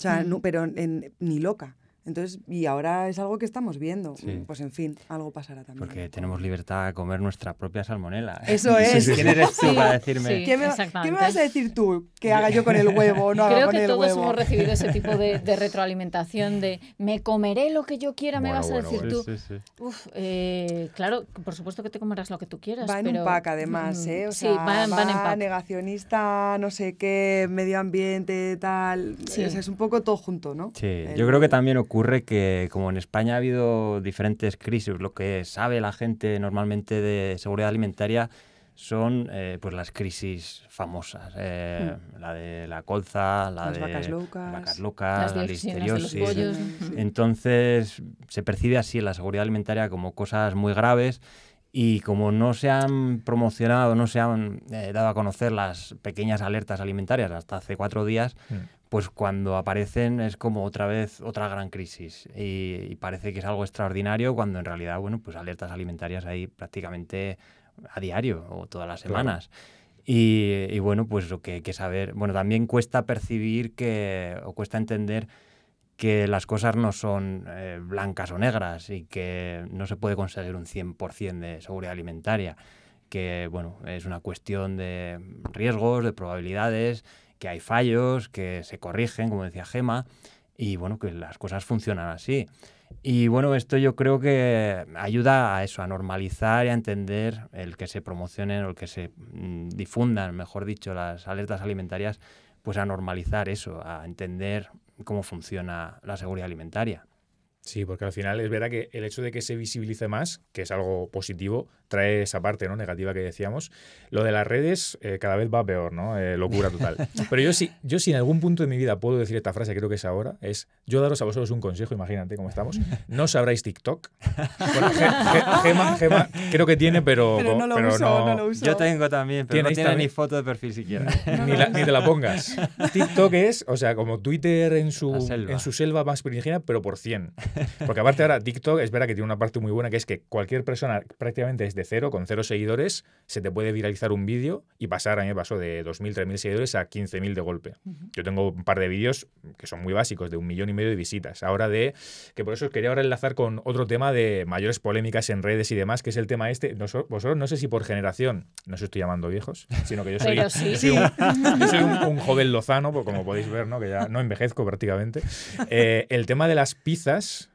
S1: O sea, no, pero en, ni loca. Entonces, y ahora es algo que estamos viendo. Pues en fin, algo pasará
S2: también. Porque tenemos libertad de comer nuestra propia salmonela. Eso es. ¿Quién eres tú
S1: para decirme?
S5: ¿Qué, me,
S3: vas a
S1: decir tú
S3: que haga yo con el huevo no Creo que todos hemos recibido ese tipo de, retroalimentación de me comeré lo que yo quiera, me vas a decir tú. Eh, claro, por supuesto que te comerás lo que tú quieras. Va en un pack además, mm, ¿eh?
S1: van, en pack. negacionista, no sé qué, medio ambiente, tal. es un poco todo junto, ¿no? Sí, yo creo que
S2: también ocurre ocurre que como en España ha habido diferentes crisis, lo que sabe la gente normalmente de seguridad alimentaria son eh, pues las crisis famosas, eh, mm. la de la colza, las vacas locas, la De Entonces se percibe así la seguridad alimentaria como cosas muy graves y como no se han promocionado, no se han eh, dado a conocer las pequeñas alertas alimentarias hasta hace cuatro días, mm pues cuando aparecen es como otra vez otra gran crisis y, parece que es algo extraordinario cuando en realidad, bueno, pues alertas alimentarias hay prácticamente a diario o todas las semanas. Y, bueno, pues lo que hay que saber, bueno, también cuesta percibir que, o cuesta entender que las cosas no son eh, blancas o negras y que no se puede conseguir un 100% de seguridad alimentaria, que bueno, es una cuestión de riesgos, de probabilidades que hay fallos, que se corrigen, como decía Gema, y bueno, que las cosas funcionan así. Y bueno, esto yo creo que ayuda a eso, a normalizar y a entender el que se promocionen o el que se mm, difundan, mejor dicho, las alertas alimentarias, pues a normalizar eso, a entender cómo funciona la seguridad alimentaria. Sí, porque al final es verdad que el hecho de que se
S4: visibilice más, que es algo positivo, trae esa parte ¿no? negativa que decíamos. Lo de las redes eh, cada vez va peor, ¿no? Eh, locura total. Pero yo sí, yo sí en algún punto de mi vida puedo decir esta frase, creo que es ahora, es yo daros a vosotros un consejo, imagínate cómo estamos. No sabráis TikTok.
S2: Gema, creo que tiene, pero, no, lo uso, Yo tengo también, pero no tiene ni foto de perfil siquiera. ni, te la pongas.
S4: TikTok es, o sea, como Twitter
S5: en su, en su
S4: selva más primigenia, pero por 100. Porque aparte ahora TikTok es verdad que tiene una parte muy buena, que es que cualquier persona prácticamente es cero, con cero seguidores, se te puede viralizar un vídeo y pasar, a mí me pasó de 2.000, 3.000 seguidores a 15.000 de golpe. Yo tengo un par de vídeos que son muy básicos, de un millón y medio de visitas. Ahora de, que por eso os quería ahora enlazar con otro tema de mayores polémicas en redes y demás, que es el tema este. vosotros, no sé si por generación, no os estoy llamando viejos, sino que yo soy, un, joven lozano, pues como podéis ver, ¿no? que ya no envejezco prácticamente. Eh, el tema de las pizzas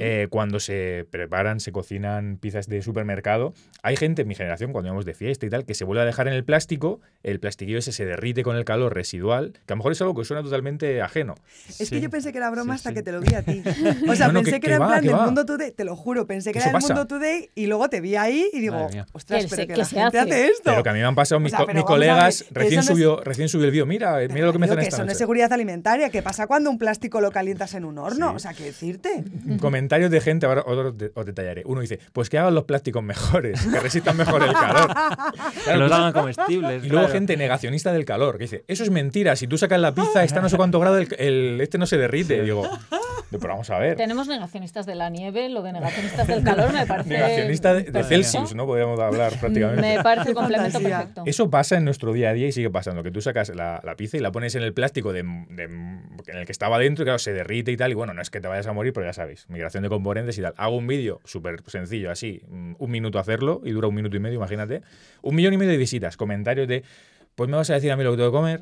S4: eh, cuando se preparan, se cocinan pizzas de supermercado, hay gente en mi generación, cuando íbamos de fiesta y tal, que se vuelve a dejar en el plástico, el plastiquillo ese se derrite con el calor residual, que a lo mejor es algo que suena totalmente ajeno. Es que yo
S1: pensé que era broma hasta que te lo vi a ti. O sea, pensé que, era en plan del mundo today, te lo juro, pensé que era era del mundo today y luego te vi ahí y digo, ostras, pero que, la gente hace? esto. Pero que a mí me han pasado mis, colegas, recién, subió,
S4: recién subió el vídeo, mira, mira lo que me hacen esta Eso no es
S1: seguridad alimentaria, ¿qué pasa cuando un plástico lo calientas en un horno? O sea, ¿qué decirte?
S4: comentarios de gente, ahora os, detallaré. Uno dice, pues que hagan los plásticos mejores, que resistan mejor el calor. que los pues, hagan comestibles. Y luego gente negacionista del calor, que dice, eso es mentira, si tú sacas la pizza, está no sé cuánto grado, el, este no se derrite. Digo, pero vamos a ver.
S3: Tenemos negacionistas de la nieve, lo de negacionistas del calor me parece... Negacionista
S4: de, Celsius, ¿no? Podríamos hablar prácticamente. Me
S3: parece complemento perfecto.
S4: Eso pasa en nuestro día a día y sigue pasando, que tú sacas la, pizza y la pones en el plástico de, en el que estaba dentro, y claro, se derrite y tal, y bueno, no es que te vayas a morir, pero ya sabéis, migración de componentes y tal. Hago un vídeo súper sencillo, así, mm, un minuto hacerlo y dura un minuto y medio, imagínate. Un millón y medio de visitas, comentarios de, pues me vas a decir a mí lo que tengo que comer,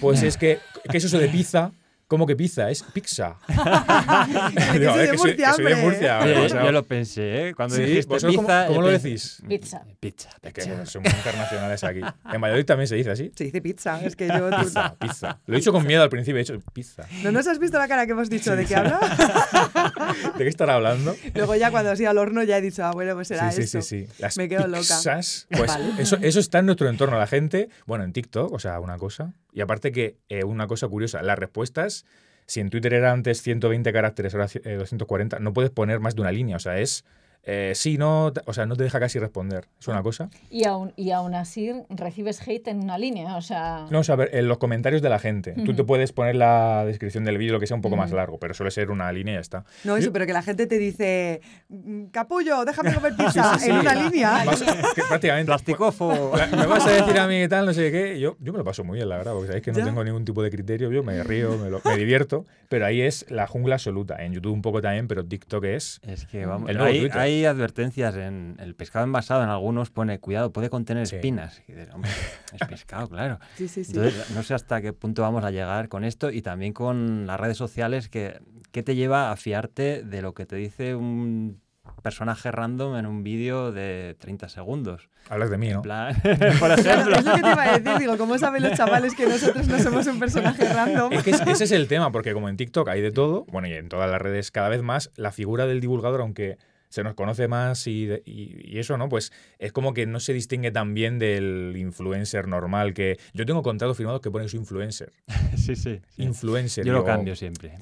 S4: pues mm. es que es eso de pizza, ¿Cómo que pizza? Es pizza. Digo, de Murcia, Murcia yo, lo pensé, ¿eh? Cuando dijiste pizza... ¿Cómo, lo decís? Pizza. Pizza. Es que somos internacionales aquí. En Valladolid también se dice así. Se dice pizza. Es que yo... Pizza, pizza. Lo he dicho con miedo al principio, he dicho pizza. ¿No
S1: nos has visto la cara que hemos dicho? ¿De qué habla?
S4: ¿De qué estará hablando? Luego
S1: ya cuando hacía sido al horno ya he dicho, ah, bueno, pues será eso. Sí, sí, sí. Me quedo loca.
S4: Pues eso, eso está en nuestro entorno. La gente, bueno, en TikTok, o sea, una cosa. Y aparte que, eh, una cosa curiosa, las respuestas si en Twitter era antes 120 caracteres, ahora 240, eh, no puedes poner más de una línea. O sea, es eh, sí, no, o sea, no te deja casi responder. Es una ah. cosa.
S3: Y aún, y aún así recibes hate en una línea, o sea...
S4: No, o sea, ver, en los comentarios de la gente. Tú te puedes poner la descripción del vídeo, lo que sea, un poco más largo, pero suele ser una línea y ya está.
S3: No, eso, pero que la gente te dice, mm,
S1: capullo, déjame comer pizza, en una línea.
S4: prácticamente. Pues,
S2: Plasticofo.
S4: Me vas a decir a mí qué tal, no sé qué. Yo, yo me lo paso muy bien, la verdad, porque sabéis que no tengo ningún tipo de criterio. Yo me río, me, lo, divierto, pero ahí es la jungla absoluta. En YouTube un poco también, pero TikTok es. Es que vamos
S2: hay advertencias en el pescado envasado, en algunos pone cuidado, puede contener espinas. Y hombre, es pescado, claro. no sé hasta qué punto vamos a llegar con esto y también con las redes sociales que, que te lleva a fiarte de lo que te dice un personaje random en un vídeo de 30 segundos. Hablas de mí, ¿no? Es lo que te iba a decir, digo, ¿cómo saben los chavales que nosotros no somos un personaje random? ese es el tema, porque
S4: como en TikTok hay de todo, bueno, y en todas las redes cada vez más, la figura del divulgador, aunque se nos conoce más y, y, eso, ¿no? Pues es como que no se distingue tan bien del influencer normal que... Yo tengo contratos firmados que ponen su influencer. sí, sí, Influencer. Yo lo cambio siempre,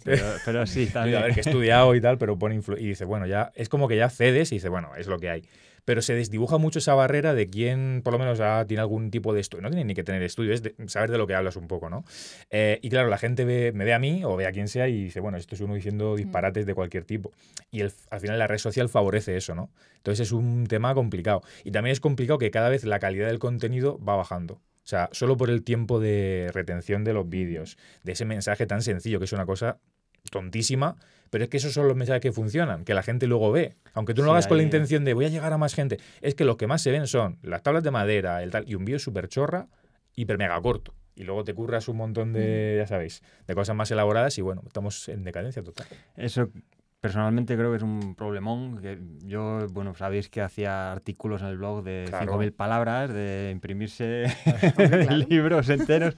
S4: pero, sí, también. que he estudiado y tal, pero pone... influencer. y dice, bueno, ya... Es como que ya cedes y dice, bueno, es lo que hay pero se desdibuja mucho esa barrera de quién, por lo menos ah, tiene algún tipo de estudio, no tiene ni que tener estudio, es saber de lo que hablas un poco, ¿no? Eh, y claro, la gente ve, me ve a mí o ve a quien sea y dice, bueno, esto es uno diciendo disparates de cualquier tipo. Y al final la red social favorece eso, ¿no? Entonces es un tema complicado. Y también es complicado que cada vez la calidad del contenido va bajando. O sea, solo por el tiempo de retención de los vídeos, de ese mensaje tan sencillo, que es una cosa tontísima, pero es que esos son los mensajes que funcionan, que la gente luego ve. Aunque tú no lo hagas con la eh. intención de voy a llegar a más gente, es que los que más se ven son las tablas de madera, el tal, y un vídeo súper chorra, hiper mega corto y luego te curras un montón de, mm. ya sabéis, de cosas más elaboradas y bueno,
S2: estamos en decadencia total. Eso personalmente creo que es un problemón. Que yo, bueno, sabéis que hacía artículos en el blog de 5.000 palabras, de imprimirse libros enteros.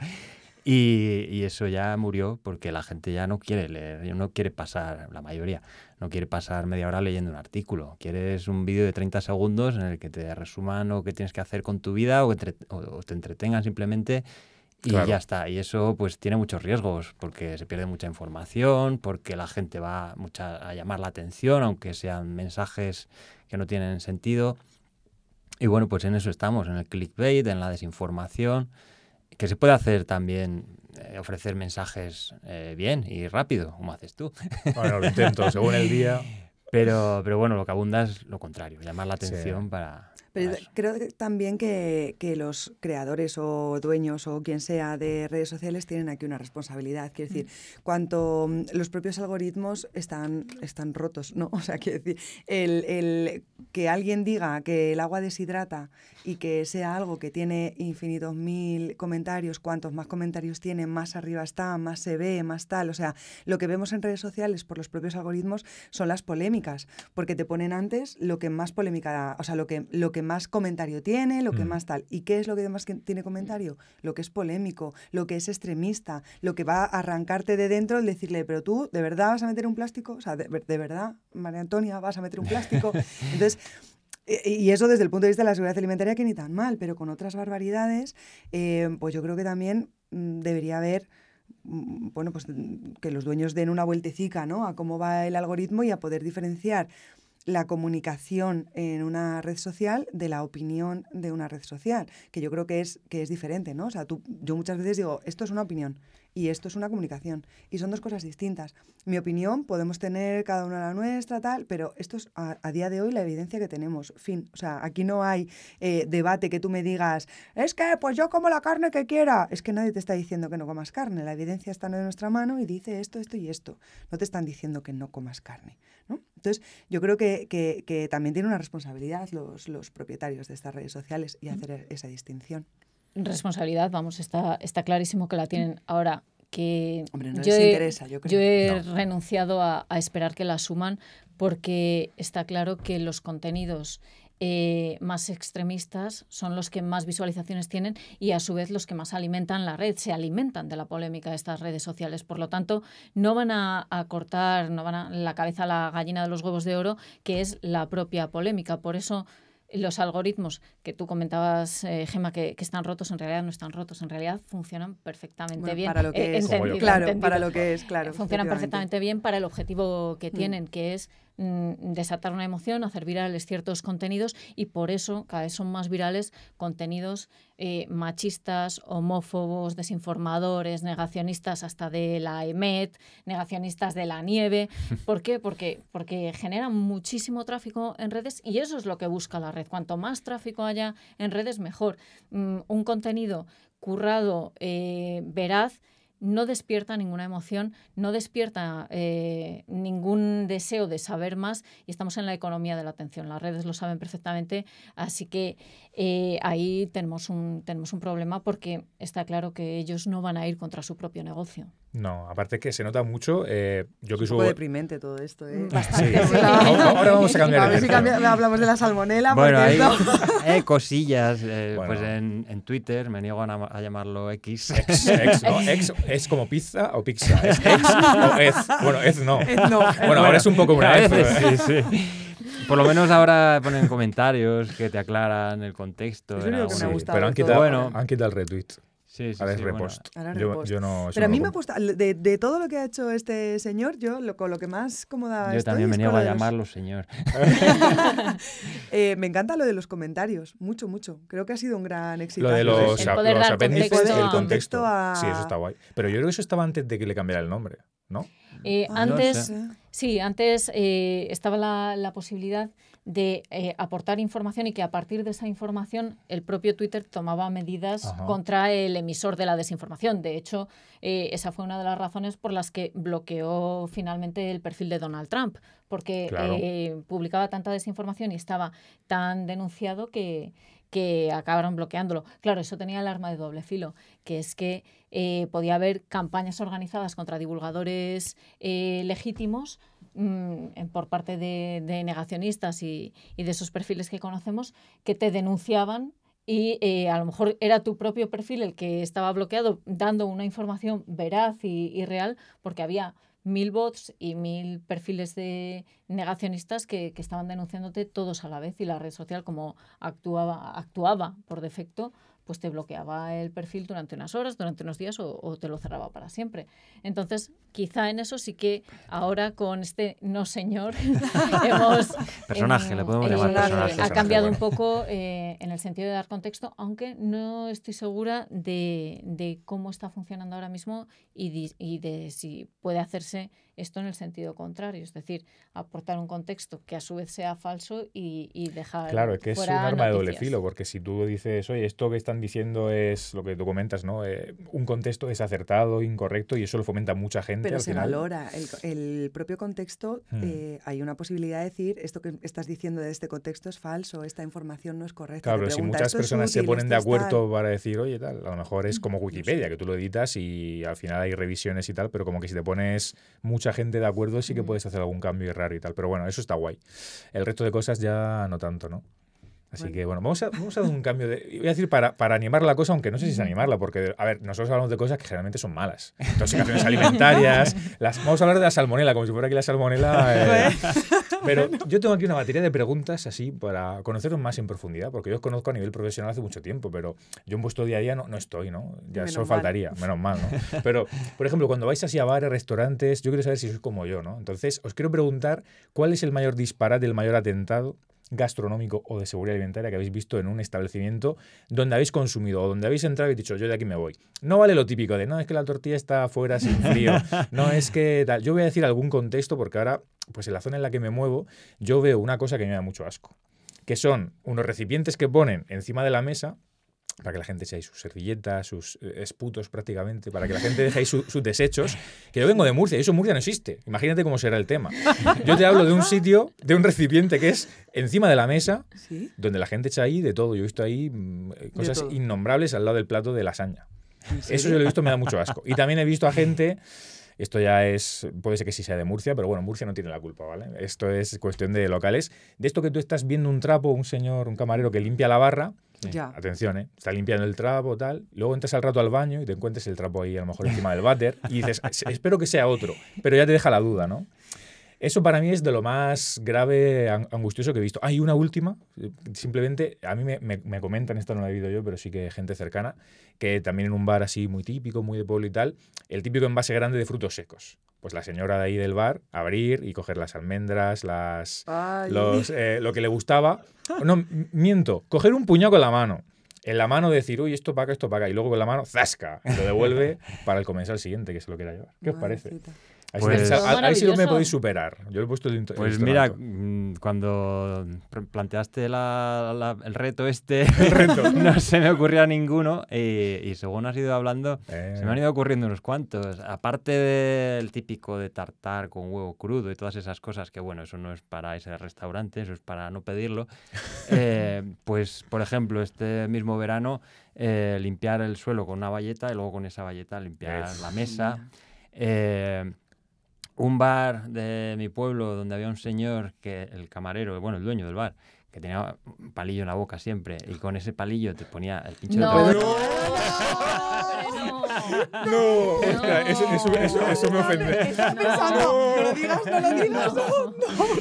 S2: Y, eso ya murió porque la gente ya no quiere leer, no quiere pasar, la mayoría, no quiere pasar media hora leyendo un artículo. Quieres un vídeo de 30 segundos en el que te resuman lo que tienes que hacer con tu vida o, te entretengan simplemente y ya está. Y eso pues tiene muchos riesgos porque se pierde mucha información, porque la gente va mucha, a llamar la atención, aunque sean mensajes que no tienen sentido. Y bueno, pues en eso estamos, en el clickbait, en la desinformación que se puede hacer también eh, ofrecer mensajes eh, bien y rápido, como haces tú. Bueno, lo intento, según el día. Pero, pero bueno, lo que abunda es lo contrario, llamar la atención para...
S1: Pero creo también que, los creadores o dueños o quien sea de redes sociales tienen aquí una responsabilidad. Quiero decir, mm. cuanto mm, los propios algoritmos están, están rotos, ¿no? O sea, quiero decir, el, que alguien diga que el agua deshidrata y que sea algo que tiene infinitos mil comentarios, cuantos más comentarios tiene, más arriba está, más se ve, más tal. O sea, lo que vemos en redes sociales por los propios algoritmos son las polémicas porque te ponen antes lo que más polémica, o sea, lo que, lo que más comentario tiene, lo que mm. más tal. ¿Y qué es lo que más tiene comentario? Lo que es polémico, lo que es extremista, lo que va a arrancarte de dentro el decirle, pero tú, ¿de verdad vas a meter un plástico? O sea, ¿de, verdad, María Antonia, vas a meter un plástico? Entonces... Eh, eh, y eso desde el punto de vista de la seguridad alimentaria que ni tan mal, pero con otras barbaridades, eh, pues yo creo que también mm, debería haber Mm, bueno, pues mm, que los dueños den una vueltecica ¿no? a cómo va el algoritmo y a poder diferenciar la comunicación en una red social de la opinión de una red social, que yo creo que es, que es diferente, ¿no? O sea, tú, yo muchas veces digo, esto es una opinión, y esto es una comunicación. Y son dos cosas distintas. Mi opinión, podemos tener cada una la nuestra, tal, pero esto es a, día de hoy la evidencia que tenemos. Fin. O sea, aquí no hay eh, debate que tú me digas, es que pues yo como la carne que quiera. Es que nadie te está diciendo que no comas carne. La evidencia está en nuestra mano y dice esto, esto y esto. No te están diciendo que no comas carne. Entonces, yo creo que, también tiene una responsabilidad los, los propietarios de estas redes sociales y hacer e-, esa distinción responsabilidad,
S3: vamos, está, está clarísimo que la tienen ahora que yo, he, renunciado a, esperar que la suman porque está claro que los contenidos eh, más extremistas son los que más visualizaciones tienen y a su vez los que más alimentan la red, se alimentan de la polémica de estas redes sociales. Por lo tanto, no van a, a cortar no van a, la cabeza a la gallina de los huevos de oro, que es la propia polémica. Por eso los algoritmos que tú comentabas, eh, Gema, que, están rotos, en realidad no están rotos, en realidad funcionan perfectamente bien. Para lo eh, que es, claro, para lo que es, claro. Funcionan perfectamente bien para el objetivo que mm. tienen, que es Mm, desatar una emoción, hacer virales ciertos contenidos y por eso cada vez son más virales contenidos eh, machistas, homófobos, desinformadores, negacionistas hasta de la EMET, negacionistas de la nieve. ¿Por qué? Porque, porque generan muchísimo tráfico en redes y eso es lo que busca la red. Cuanto más tráfico haya en redes, mejor. Mm, un contenido currado, eh, veraz, no despierta ninguna emoción, no despierta eh, ningún deseo de saber más y estamos en la economía de la atención. Las redes lo saben perfectamente, así que eh, ahí tenemos un, tenemos un problema porque está claro que ellos no van a ir contra su propio negocio.
S4: No, aparte que se nota mucho.
S2: Eh, un poco deprimente
S1: todo esto. ¿eh? Sí.
S3: Ahora vamos a cambiar. A ver si hablamos
S2: de la salmonela. Bueno, eh, cosillas. Eh, pues en, en, Twitter me niego a, llamarlo X. X. X. es como pizza o pizza. Es Bueno, ez no. Bueno, ahora es un poco una ez. Sí, sí. Por lo menos ahora ponen comentarios que te aclaran el contexto. pero han quitado, el retweet. Sí, sí, repost. Yo, no, Pero a mí me
S1: ha de, de, todo lo que ha hecho este señor, yo con lo que más cómoda Yo también me a llamarlo señor. Eh, me encanta lo de los comentarios, mucho, mucho. Creo que ha sido un gran éxito. Lo de los,
S4: apéndices, el contexto. Sí, eso está guay. Pero yo creo que eso estaba antes de que le cambiara el nombre, ¿no?
S3: Eh, ah, antes, sí, antes eh, estaba la, posibilidad de eh, aportar información y que a partir de esa información el propio Twitter tomaba medidas contra el emisor de la desinformación. De hecho, esa fue una de las razones por las que bloqueó finalmente el perfil de Donald Trump, porque publicaba tanta desinformación y estaba tan denunciado que, que acabaron bloqueándolo. Claro, eso tenía el arma de doble filo, que es que eh, podía haber campañas organizadas contra divulgadores eh, legítimos mm, por parte de, negacionistas y, de esos perfiles que conocemos que te denunciaban y eh, a lo mejor era tu propio perfil el que estaba bloqueado dando una información veraz y real porque había mil bots y mil perfiles de negacionistas que, estaban denunciándote todos a la vez y la red social como actuaba, actuaba por defecto pues te bloqueaba el perfil durante unas horas, durante unos días o, te lo cerraba para siempre. Entonces, quizá en eso sí que ahora con este no señor hemos... Personaje, em, le podemos em, Ha cambiado un poco eh, en el sentido de dar contexto, aunque no estoy segura de, cómo está funcionando ahora mismo y de si puede hacerse esto en el sentido contrario, es decir, aportar un contexto que a su vez sea falso y, y dejar. Claro, es que es un arma de doble filo,
S4: porque si tú dices, oye, esto que están diciendo es lo que tú comentas, ¿no? Eh, un contexto es acertado, incorrecto, y eso lo fomenta mucha gente. Pero se valora
S1: el, propio contexto. Hmm. Eh, hay una posibilidad de decir, esto que estás diciendo de este contexto es falso, esta información no es correcta. Claro, si muchas personas se ponen de acuerdo
S4: para decir, oye, tal, a lo mejor es mm, como Wikipedia, que tú lo editas y al final hay revisiones y tal, pero como que si te pones mucha gente de acuerdo, sí que puedes hacer algún cambio raro y tal. Pero bueno, eso está guay. El resto de cosas ya no tanto, ¿no? Así que bueno, vamos a, vamos a dar un cambio de. Voy a decir para, para, animar la cosa, aunque no sé si es animarla, porque, a ver, nosotros hablamos de cosas que generalmente son malas. Intoxicaciones alimentarias. Las, vamos a hablar de la salmonela, como si fuera aquí la salmonela. Eh, pero yo tengo aquí una batería de preguntas así para conoceros más en profundidad, porque yo os conozco a nivel profesional hace mucho tiempo, pero yo en vuestro día a día no, no estoy, ¿no? Ya solo faltaría, menos mal, ¿no? Pero, por ejemplo, cuando vais así a bares, restaurantes, yo quiero saber si sois como yo, ¿no? Entonces, os quiero preguntar cuál es el mayor disparate, el mayor atentado gastronómico o de seguridad alimentaria que habéis visto en un establecimiento donde habéis consumido o donde habéis entrado y dicho, yo de aquí me voy. No vale lo típico de, no, es que la tortilla está afuera sin frío, no es que tal. Yo voy a decir algún contexto porque ahora pues en la zona en la que me muevo, yo veo una cosa que me da mucho asco, que son unos recipientes que ponen encima de la mesa para que la gente ahí sus servilletas, sus eh, esputos prácticamente, para que la gente deje sus desechos. Que yo vengo de Murcia y eso Murcia no existe. Imagínate cómo será el tema. Yo te hablo de un sitio, de un recipiente que es encima de la mesa, donde la gente echa ahí de todo. Yo he visto ahí mm, eh, cosas innombrables al lado del plato de lasaña.
S5: Eso yo lo he visto, me da mucho asco. Y
S4: también he visto a gente esto ya es, puede ser que sí sea de Murcia, pero bueno, Murcia no tiene la culpa, ¿vale? Esto es cuestión de locales. De esto que tú estás viendo un trapo, un señor, un camarero que limpia la barra, Atención, ¿eh? Está limpiando el trapo, tal. Luego entras al rato al baño y te encuentras el trapo ahí, a lo mejor encima del váter, y dices, espero que sea otro. Pero ya te deja la duda, ¿no? Eso para mí es de lo más grave, angustioso que he visto. Hay una última, simplemente, a mí me, comentan, esta no la he visto yo, pero sí que gente cercana, que también en un bar así muy típico, muy de pueblo y tal, el típico envase grande de frutos secos pues la señora de ahí del bar abrir y coger las almendras, las, los, eh, lo que le gustaba. No, miento, coger un puñado con la mano. En la mano decir, uy, esto paga, esto paga. Y luego con la mano, zasca, lo devuelve para el comensal siguiente, que se lo quiera llevar. ¿Qué os parece? Pues, ahí sí pues me podéis
S2: superar. Yo he puesto Pues mira, mm, cuando planteaste el reto este, no se me ocurría ninguno. Y, según has ido hablando, eh. se me han ido ocurriendo unos cuantos. Aparte del típico de tartar con huevo crudo y todas esas cosas, que bueno, eso no es para ese restaurante, eso es para no pedirlo. Eh, pues, por ejemplo, este mismo verano, eh, limpiar el suelo con una valleta y luego con esa valleta limpiar la mesa un bar de mi pueblo donde había un señor que el camarero, bueno, el dueño del bar, que tenía un palillo en la boca siempre y con ese palillo te ponía el pinche no.
S5: No. No. eso, eso, eso, me ofende. No. No lo digas, no No.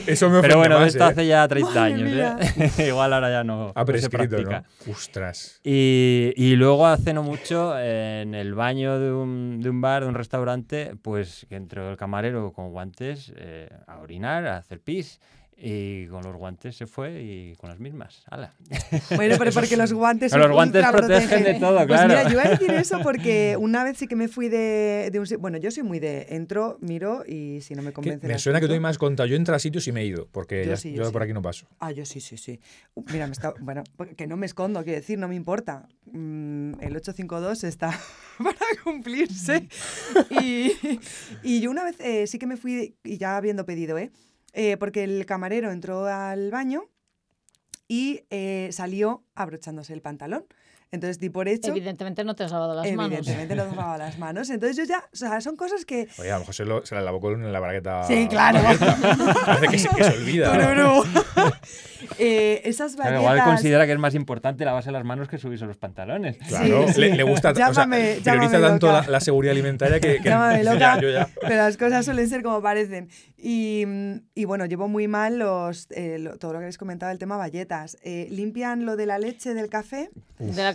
S5: Eso me ofende. Pero bueno, esto ¿eh? hace ya
S2: 30 años. ¿eh? Igual ahora ya no. Ha prescrito, se ¿no? Ostras. Y, y, luego hace no mucho, en el baño de un, de un bar, de un restaurante, pues que entró el camarero con guantes eh, a orinar, a hacer pis. Y con los guantes se fue y con las mismas. ¡Hala! Bueno, pero porque los guantes. los guantes protegen de todo, pues claro. mira,
S1: yo voy a decir eso porque una vez sí que me fui de, de un Bueno, yo soy muy de entro, miro y si no me convence. Me suena que tú más
S4: contado. Yo entro a sitios y me he ido, porque yo, por aquí no paso.
S1: Ah, yo sí, sí, sí. Uh, mira, me está. Bueno, que no me escondo, quiero decir, no me importa. Mm, el 852 está para cumplirse. Y, y yo una vez eh, sí que me fui, y ya habiendo pedido, ¿eh? Eh, porque el camarero entró al baño y eh, salió abrochándose el pantalón. Entonces di por hecho. Evidentemente no te has lavado las manos. Evidentemente no te has lavado las manos. Entonces yo ya, o sea, son cosas que.
S4: Oye, a lo mejor se, lo, se la lavó
S2: con la bragueta. Sí, claro. Parece que se, olvida. Pero no. eh, esas baguetas... Igual considera que es más importante lavarse las manos que subirse los pantalones. Claro, Le, le, gusta. sea, prioriza tanto la, seguridad alimentaria que. que llámame loca. Ya, ya. Pero
S1: las cosas suelen ser como parecen. Y, y bueno, llevo muy mal los, eh, todo lo que habéis comentado, del tema valletas. Eh, ¿Limpian lo de la leche del café? de la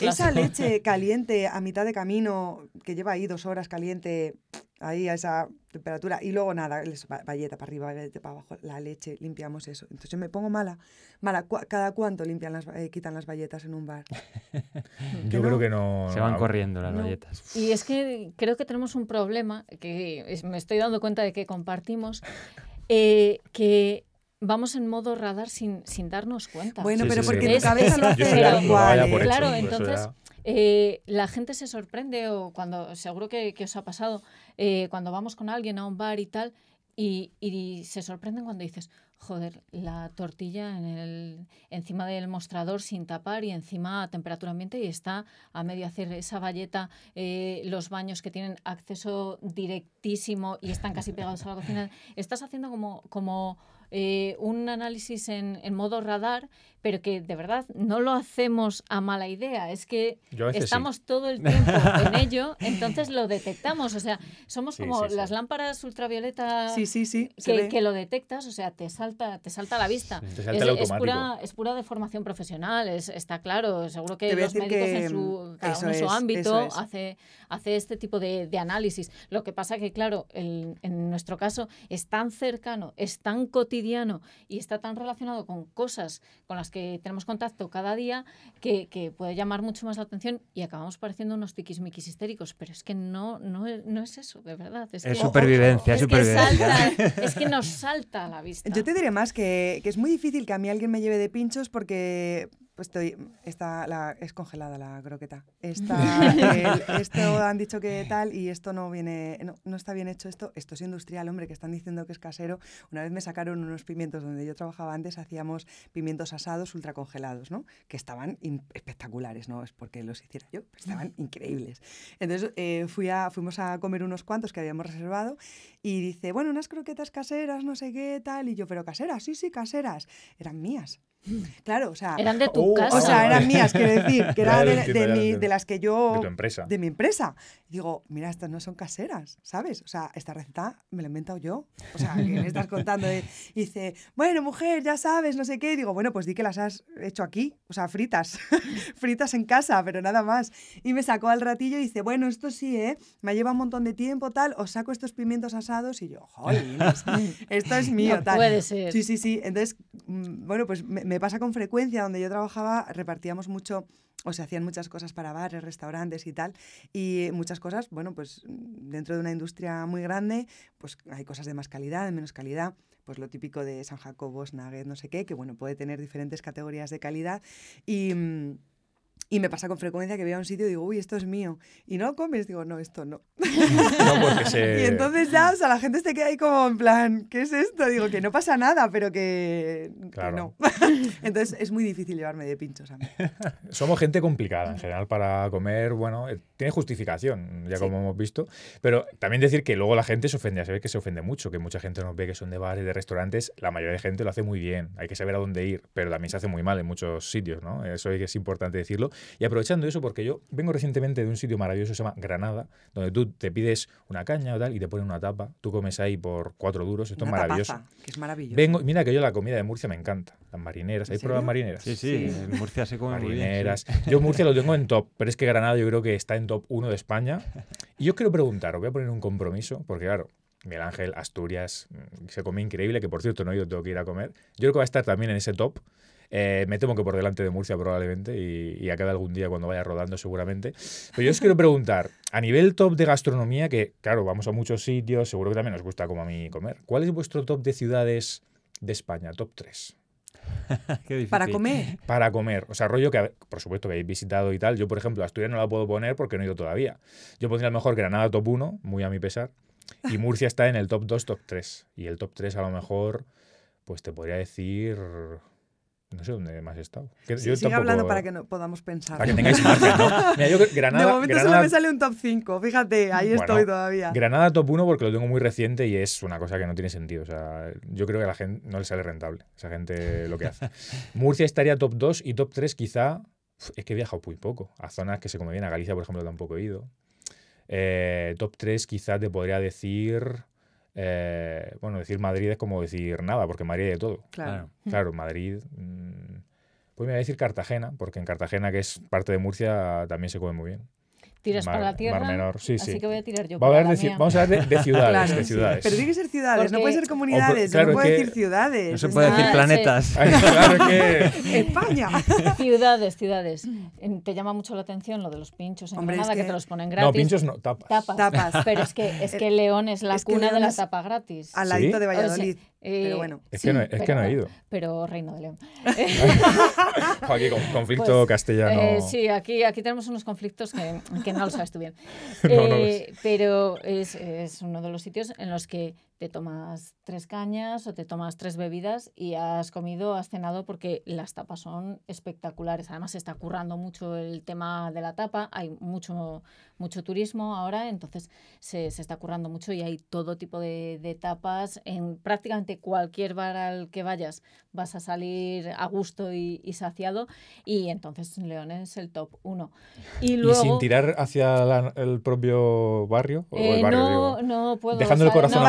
S1: esa leche caliente a mitad de camino, que lleva ahí dos horas caliente, ahí a esa temperatura, y luego nada, galleta para arriba, galleta para abajo, la leche, limpiamos eso. Entonces me pongo mala. mala ¿Cada cuánto limpian las, eh, quitan las galletas en un bar?
S2: yo creo que no... Se van corriendo las
S3: Y es que creo que tenemos un problema, que me estoy dando cuenta de que compartimos, eh, que vamos en modo radar sin, sin darnos cuenta. Bueno, pero porque cabeza no hace igual. ¿eh? claro, entonces eh, la gente se sorprende o cuando, seguro que, os ha pasado, eh, cuando vamos con alguien a un bar y tal, y, se sorprenden cuando dices, joder, la tortilla en el, encima del mostrador sin tapar y encima a temperatura ambiente y está a medio hacer esa valleta, los baños que tienen acceso directísimo y están casi pegados a la cocina. Estás haciendo como, como eh, un análisis en, modo radar, pero que de verdad no lo hacemos a mala idea, es que estamos todo el tiempo en ello, entonces lo detectamos, o sea, somos como las lámparas ultravioletas que, lo detectas, o sea, te salta, te salta a la vista. es, pura, es pura deformación profesional, está claro, seguro que los médicos en su, ámbito hace, este tipo de, análisis. Lo que pasa que, claro, en nuestro caso es tan cercano, es tan cotidiano, y está tan relacionado con cosas con las que tenemos contacto cada día que, puede llamar mucho más la atención y acabamos pareciendo unos tiquismiquis histéricos. Pero es que no, es eso, de verdad. Es, supervivencia, es supervivencia. es que nos salta a la vista. Yo te diré
S1: más que, que es muy difícil que a mí alguien me lleve de pinchos porque pues estoy, está es congelada la croqueta. esto han dicho que tal y esto no viene, no, está bien hecho esto. Esto es industrial, hombre, que están diciendo que es casero. Una vez me sacaron unos pimientos donde yo trabajaba antes, hacíamos pimientos asados ultracongelados, ¿no? Que estaban espectaculares, no es porque los hiciera yo, estaban increíbles. Entonces eh, fui a, fuimos a comer unos cuantos que habíamos reservado y dice, bueno, unas croquetas caseras, no sé qué tal. Y yo, pero caseras, sí, sí, caseras. Eran mías. Claro, o sea. Eran de tu oh, casa. O sea, eran mías, quiero decir, que eran de, las que yo. De empresa. mi empresa. digo, mira, estas no son caseras, ¿sabes? O sea, esta receta me la he yo. O sea, que me estás contando. Y dice, bueno, mujer, ya sabes, no sé qué. digo, bueno, pues di que las has hecho aquí, o sea, fritas. fritas en casa, pero nada más. Y me sacó al ratillo y dice, bueno, esto sí, ¿eh? Me lleva un montón de tiempo, tal, os saco estos pimientos asados. Y yo, joder esto es mío, Sí, sí, sí. Entonces, mm, bueno, pues me me pasa con frecuencia, donde yo trabajaba repartíamos mucho o se hacían muchas cosas para bares, restaurantes y tal, y muchas cosas, bueno, pues dentro de una industria muy grande, pues hay cosas de más calidad, de menos calidad, pues lo típico de San Jacobo, Nugget, no sé qué, que bueno, puede tener diferentes categorías de calidad y... Mm, y me pasa con frecuencia que veo a un sitio y digo, uy, esto es mío. Y no comes, digo, no, esto no. no
S5: porque Y
S1: entonces ya, o sea, la gente se queda ahí como en plan, ¿qué es esto? Digo, que no pasa nada, pero
S4: que, no.
S1: entonces es muy difícil llevarme de pinchos a mí.
S4: Somos gente complicada en general para comer, bueno, eh, tiene justificación, ya como hemos visto. Pero también decir que luego la gente se ofende, se ve que se ofende mucho, que mucha gente nos ve que son de bares, de restaurantes, la mayoría de gente lo hace muy bien, hay que saber a dónde ir, pero también se hace muy mal en muchos sitios, ¿no? Eso es importante decirlo. Y aprovechando eso, porque yo vengo recientemente de un sitio maravilloso, se llama Granada, donde tú te pides una caña o tal y te ponen una tapa, tú comes ahí por cuatro duros, esto es maravilloso. Tapaza, que es maravilloso. Vengo, mira que yo la comida de Murcia me encanta, las marineras, ¿hay pruebas marineras? Sí, sí, en Murcia se come marineras. Muy bien, Yo Murcia lo tengo en top, pero es que Granada yo creo que está en top 1 de España. Y yo quiero preguntar, os voy a poner un compromiso, porque claro, Miguel Ángel, Asturias, mm, se come increíble, que por cierto no yo tengo que ir a comer. Yo creo que va a estar también en ese top. Eh, me temo que por delante de Murcia probablemente y, y acabe algún día cuando vaya rodando seguramente. Pero yo os quiero preguntar, a nivel top de gastronomía, que claro, vamos a muchos sitios, seguro que también os gusta como a mí comer, ¿cuál es vuestro top de ciudades de España, top 3? Para comer. Para comer. O sea, rollo que, por supuesto, que habéis visitado y tal. Yo, por ejemplo, Asturias no la puedo poner porque no he ido todavía. Yo pondría a lo mejor Granada top 1, muy a mi pesar. Y Murcia está en el top 2, top 3. Y el top 3 a lo mejor, pues te podría decir no sé dónde más he estado. Que hablando para que no podamos pensar. Para que tengáis margen, Granada, de momento solo me sale
S1: un top 5, fíjate, ahí estoy todavía.
S4: Granada top 1 porque lo tengo muy reciente y es una cosa que no tiene sentido. O sea, yo creo que a la gente no le sale rentable, esa gente lo que hace. Murcia estaría top 2 y top 3 quizá... Es que he viajado muy poco. A zonas que se come A Galicia, por ejemplo, tampoco he ido. Eh, top 3 quizá te podría decir... Eh, bueno, decir Madrid es como decir nada, porque Madrid hay de todo. Claro. Madrid. Mm, pues me voy a decir Cartagena, porque en Cartagena, que es parte de Murcia, también se come muy bien tiras por para la tierra. sí, sí. Así que voy a tirar yo. Vamos a hablar de, ciudades. ciudades. Pero tiene
S3: que ser ciudades, no puede ser comunidades, no claro no puede decir ciudades. No se puede decir ah, planetas. España. ciudades, ciudades. Mm. Te llama mucho la atención lo de los pinchos en Hombre, que... te los ponen gratis. No, pinchos no, tapas. Tapas. Pero es que, es que León es la cuna de la tapa gratis. Al ladito de Valladolid pero eh, bueno. Es, que no, es he ido. Pero Reino de León.
S5: aquí con conflicto pues, castellano. Eh,
S3: sí, aquí, aquí tenemos unos conflictos que, no lo sabes tú bien. Eh, pero es, uno de los sitios en los que te tomas tres cañas o te tomas tres bebidas y has comido, has cenado porque las tapas son espectaculares. Además se está currando mucho el tema de la tapa, hay mucho, mucho turismo ahora, entonces se, se está currando mucho y hay todo tipo de, tapas. En prácticamente cualquier bar al que vayas vas a salir a gusto y, saciado y entonces León es el top uno. Y, luego, sin
S4: tirar hacia el propio barrio? Eh, no, no puedo. Dejando el corazón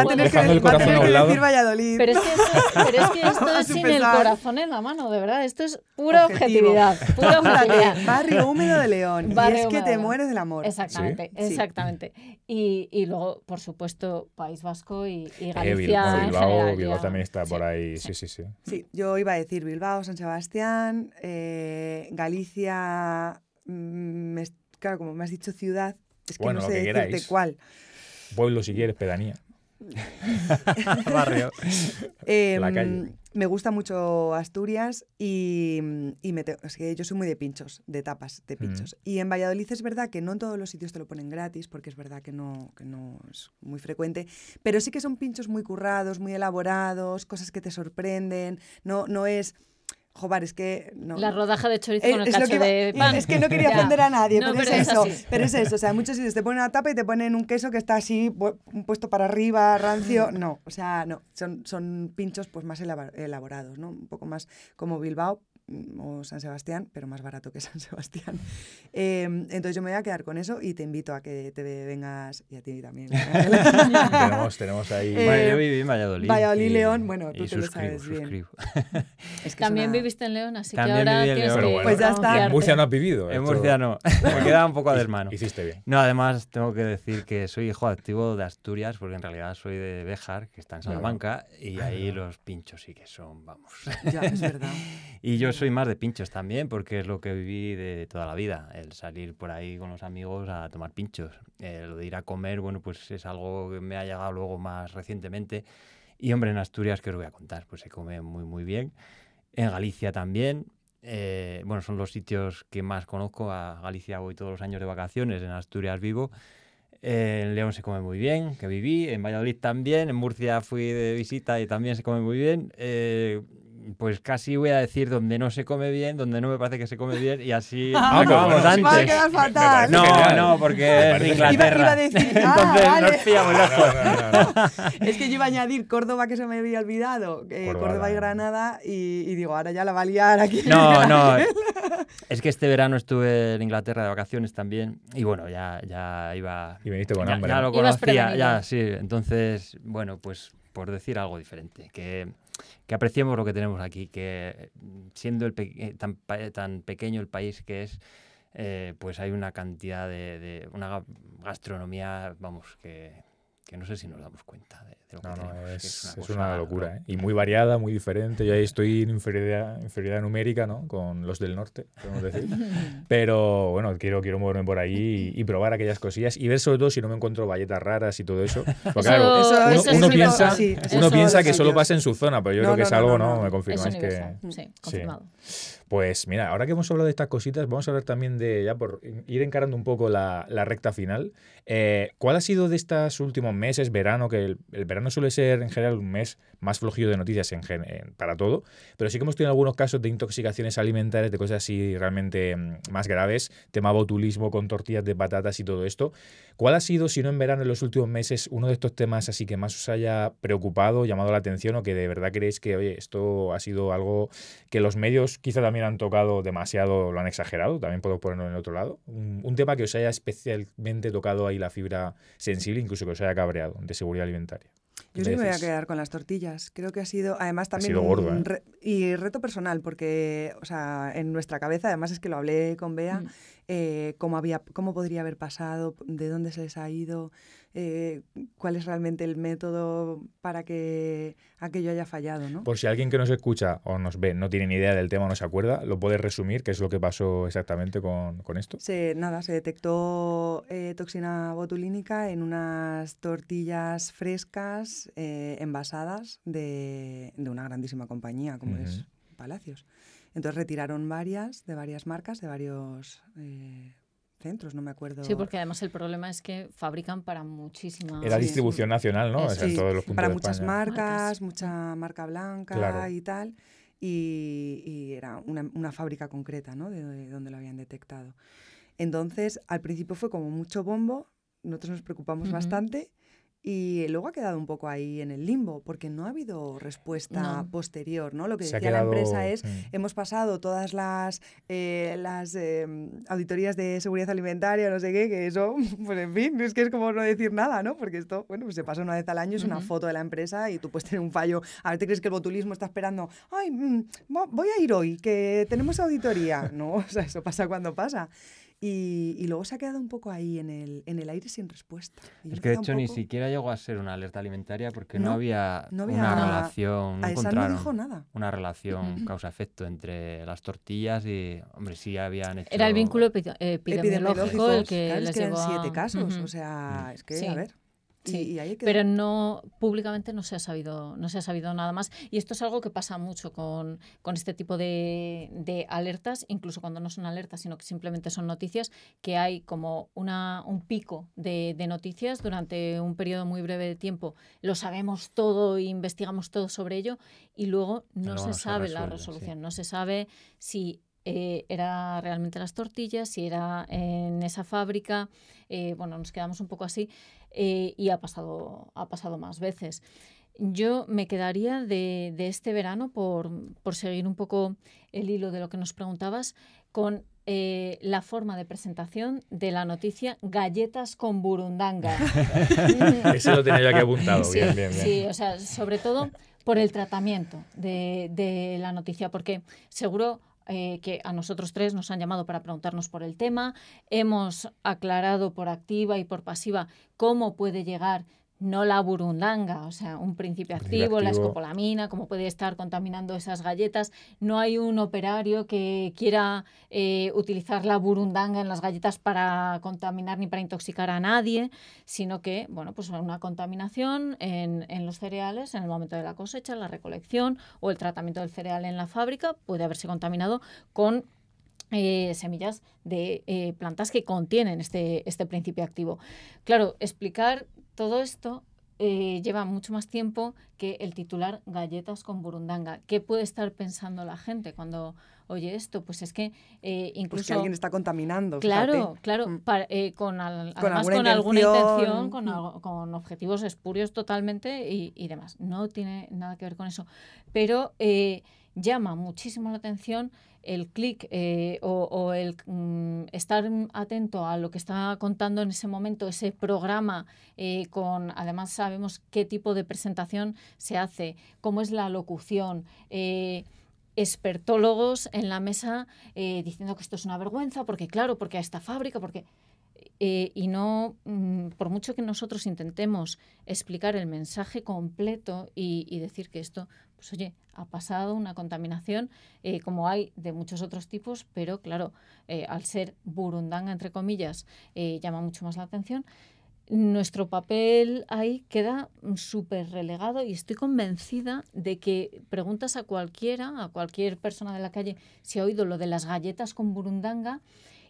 S4: a Decir Valladolid.
S3: Pero, es que esto, es, que esto sin el corazón en la mano, de verdad. Esto es pura objetividad. Pura objetividad. Barrio húmedo de León. y es que te mueres del amor. Exactamente, exactamente. Y, y, luego, por supuesto, País Vasco y, eh, Galicia. Bilbao, Bilbao,
S4: también está por ahí. Sí, sí, sí,
S1: sí. yo iba a decir Bilbao, San Sebastián, eh, Galicia. Mm, claro, como me has dicho ciudad, es que bueno, no sé decirte cuál.
S5: Pueblo
S4: si quieres, pedanía. Barrio. Em,
S1: me gusta mucho Asturias y, me que yo soy muy de pinchos, de tapas, de pinchos. Y en Valladolid es verdad que no en todos los sitios te lo ponen gratis, porque es verdad que no, no es muy frecuente, pero sí que son pinchos muy currados, muy elaborados, cosas que te sorprenden. No, no es Jobar, es que no. La rodaja de chorizo es, eh, con el cacho de pan. Es que no quería ofender a nadie, pero, es, eso. pero es eso. O sea, muchos sitios te ponen una tapa y te ponen un queso que está así, puesto para arriba, rancio. No, o sea, no. Son, son pinchos pues más elaborados, ¿no? Un poco más como Bilbao, Mm, o San Sebastián, pero más barato que San Sebastián. Em, entonces yo me voy a quedar con eso y te invito a que te vengas, y a ti también.
S4: tenemos, ahí... Bueno, eh, yo viví en Valladolid. Valladolid, León, bueno, tú te lo sabes bien.
S3: es que también viviste en León, así que ahora tienes que... pues ya está. En Murcia no
S4: has vivido. En
S2: Murcia no, me queda un poco a hermano. Hiciste bien. No, además tengo que decir que soy hijo activo de Asturias, porque en realidad soy de Béjar, que está en Salamanca, y ahí los pinchos sí que son, vamos. Ya, es verdad. y yo soy más de pinchos también, porque es lo que viví de toda la vida, el salir por ahí con los amigos a tomar pinchos. el eh, lo de ir a comer, bueno, pues es algo que me ha llegado luego más recientemente. Y hombre, en Asturias, que os voy a contar? Pues se come muy, muy bien. En Galicia también. Eh, bueno, son los sitios que más conozco. A Galicia voy todos los años de vacaciones, en Asturias vivo. Eh, en León se come muy bien, que viví. En Valladolid también. En Murcia fui de visita y también se come muy bien. Eh, pues casi voy a decir donde no se come bien, donde no me parece que se come bien y así ah, acabamos antes. No, no, porque es Inglaterra.
S1: es que yo iba a añadir Córdoba que se me había olvidado, eh, Córdoba, y Granada y, digo, ahora ya la va a aquí. No, no.
S2: es que este verano estuve en Inglaterra de vacaciones también y bueno, ya, ya iba... Y viniste con hambre. Ya, lo conocía, ya, sí. Entonces, bueno, pues por decir algo diferente, que que apreciemos lo que tenemos aquí, que mm, siendo el eh, tan, eh, tan pequeño el país que es, eh, pues hay una cantidad de, una gastronomía, vamos, que que no sé si nos damos cuenta de, lo que
S4: es, una, locura. ¿eh? Y muy variada, muy diferente. Yo ahí estoy en inferioridad, numérica, ¿no? Con los del norte, podemos decir. Pero bueno, quiero, quiero moverme por ahí y, probar aquellas cosillas y ver sobre todo si no me encuentro valletas raras y todo eso.
S5: Porque claro, uno, piensa, uno piensa que solo pasa en su zona, pero yo creo que es algo, ¿no? Me confirmáis que... Sí, confirmado.
S4: Pues mira, ahora que hemos hablado de estas cositas, vamos a hablar también de, ya por ir encarando un poco la, recta final, eh, ¿cuál ha sido de estos últimos meses, verano, que el, verano suele ser en general un mes más flojillo de noticias en, para todo, pero sí que hemos tenido algunos casos de intoxicaciones alimentarias, de cosas así realmente mm, más graves, tema botulismo con tortillas de patatas y todo esto. ¿Cuál ha sido, si no en verano, en los últimos meses, uno de estos temas así que más os haya preocupado, llamado la atención o que de verdad creéis que, oye, esto ha sido algo que los medios quizá también han tocado demasiado, lo han exagerado, también puedo ponerlo en el otro lado? un tema que os haya especialmente tocado ahí la fibra sensible, incluso que os haya cabreado, de seguridad alimentaria. Yo sí me voy a
S1: quedar con las tortillas. Creo que ha sido, además también... Ha sido ¿eh? y reto personal, porque, o sea, en nuestra cabeza, además es que lo hablé con Bea, mm. eh, cómo, había, cómo podría haber pasado, de dónde se les ha ido, eh, cuál es realmente el método para que aquello haya fallado. ¿no?
S4: Por si alguien que nos escucha o nos ve no tiene ni idea del tema o no se acuerda, ¿lo puedes resumir qué es lo que pasó exactamente con, esto?
S1: Se, nada, se detectó eh, toxina botulínica en unas tortillas frescas eh, envasadas de, una grandísima compañía como es Palacios. Entonces retiraron varias, de varias marcas, de varios centros, no me acuerdo. Sí, porque
S3: además el problema es que fabrican para muchísimas. Era distribución nacional,
S4: ¿no? para muchas ah,
S3: marcas, mucha marca blanca y tal.
S1: Y, era una, fábrica concreta, ¿no? De, donde lo habían detectado. Entonces, al principio fue como mucho bombo, nosotros nos preocupamos bastante y luego ha quedado un poco ahí en el limbo, porque no ha habido respuesta posterior, ¿no? Lo que decía la empresa es, hemos pasado todas las, eh, las em, auditorías de seguridad alimentaria, no sé qué, que eso, pues en fin, es que es como no decir nada, ¿no? Porque esto, bueno, pues se pasa una vez al año, es una foto de la empresa y tú puedes tener un fallo. A ver, ¿te crees que el botulismo está esperando? Ay, mm, voy a ir hoy, que tenemos auditoría. No, o sea, eso pasa cuando pasa. Y, luego se ha quedado un poco ahí en el, en el aire sin respuesta. es que de hecho ni
S2: siquiera llegó a ser una alerta alimentaria porque no, había, una relación. nada. Una relación causa-efecto entre las tortillas y. Hombre, sí habían hecho. Era el vínculo
S3: epidemiológico, el que. Claro, siete casos. O sea, mm. es que, a ver. Sí, pero no públicamente no se ha sabido, no se ha sabido nada más. Y esto es algo que pasa mucho con, este tipo de, alertas, incluso cuando no son alertas, sino que simplemente son noticias, que hay como una, un pico de, noticias durante un periodo muy breve de tiempo. Lo sabemos todo e investigamos todo sobre ello y luego no, se sabe la resolución, no se sabe si eh, era realmente las tortillas, y era en esa fábrica, eh, bueno, nos quedamos un poco así eh, y ha pasado, ha pasado más veces. Yo me quedaría de, este verano, por, seguir un poco el hilo de lo que nos preguntabas, con la forma de presentación de la noticia Galletas con Burundanga. Eso lo tenía ya que apuntado. Sí, bien, sí, o sea, sobre todo por el tratamiento de la noticia, porque seguro eh, que a nosotros tres nos han llamado para preguntarnos por el tema. Hemos aclarado por activa y por pasiva cómo puede llegar no la burundanga, o sea, un principio, activo, la escopolamina, cómo puede estar contaminando esas galletas. No hay un operario que quiera eh, utilizar la burundanga en las galletas para contaminar ni para intoxicar a nadie, sino que, bueno, pues una contaminación en, los cereales en el momento de la cosecha, la recolección o el tratamiento del cereal en la fábrica puede haberse contaminado con eh, semillas de eh, plantas que contienen este, este principio activo. Claro, explicar todo esto eh, lleva mucho más tiempo que el titular Galletas con Burundanga. ¿Qué puede estar pensando la gente cuando oye esto? Pues es que eh, pues incluso... alguien está contaminando. Claro, claro, mm. eh, con, además, alguna, con alguna intención, con, mm. con, objetivos espurios totalmente y, y, demás. No tiene nada que ver con eso. Pero llama muchísimo la atención el clic eh, o, el mm, estar atento a lo que está contando en ese momento ese programa eh, con además sabemos qué tipo de presentación se hace cómo es la locución eh, expertólogos en la mesa diciendo que esto es una vergüenza porque claro porque a esta fábrica porque y no, mm, por mucho que nosotros intentemos explicar el mensaje completo y, decir que esto pues, oye, ha pasado una contaminación eh, como hay de muchos otros tipos, pero claro, eh, al ser burundanga, entre comillas, eh, llama mucho más la atención. Nuestro papel ahí queda mm, súper relegado y estoy convencida de que preguntas a cualquiera, a cualquier persona de la calle, si ha oído lo de las galletas con burundanga,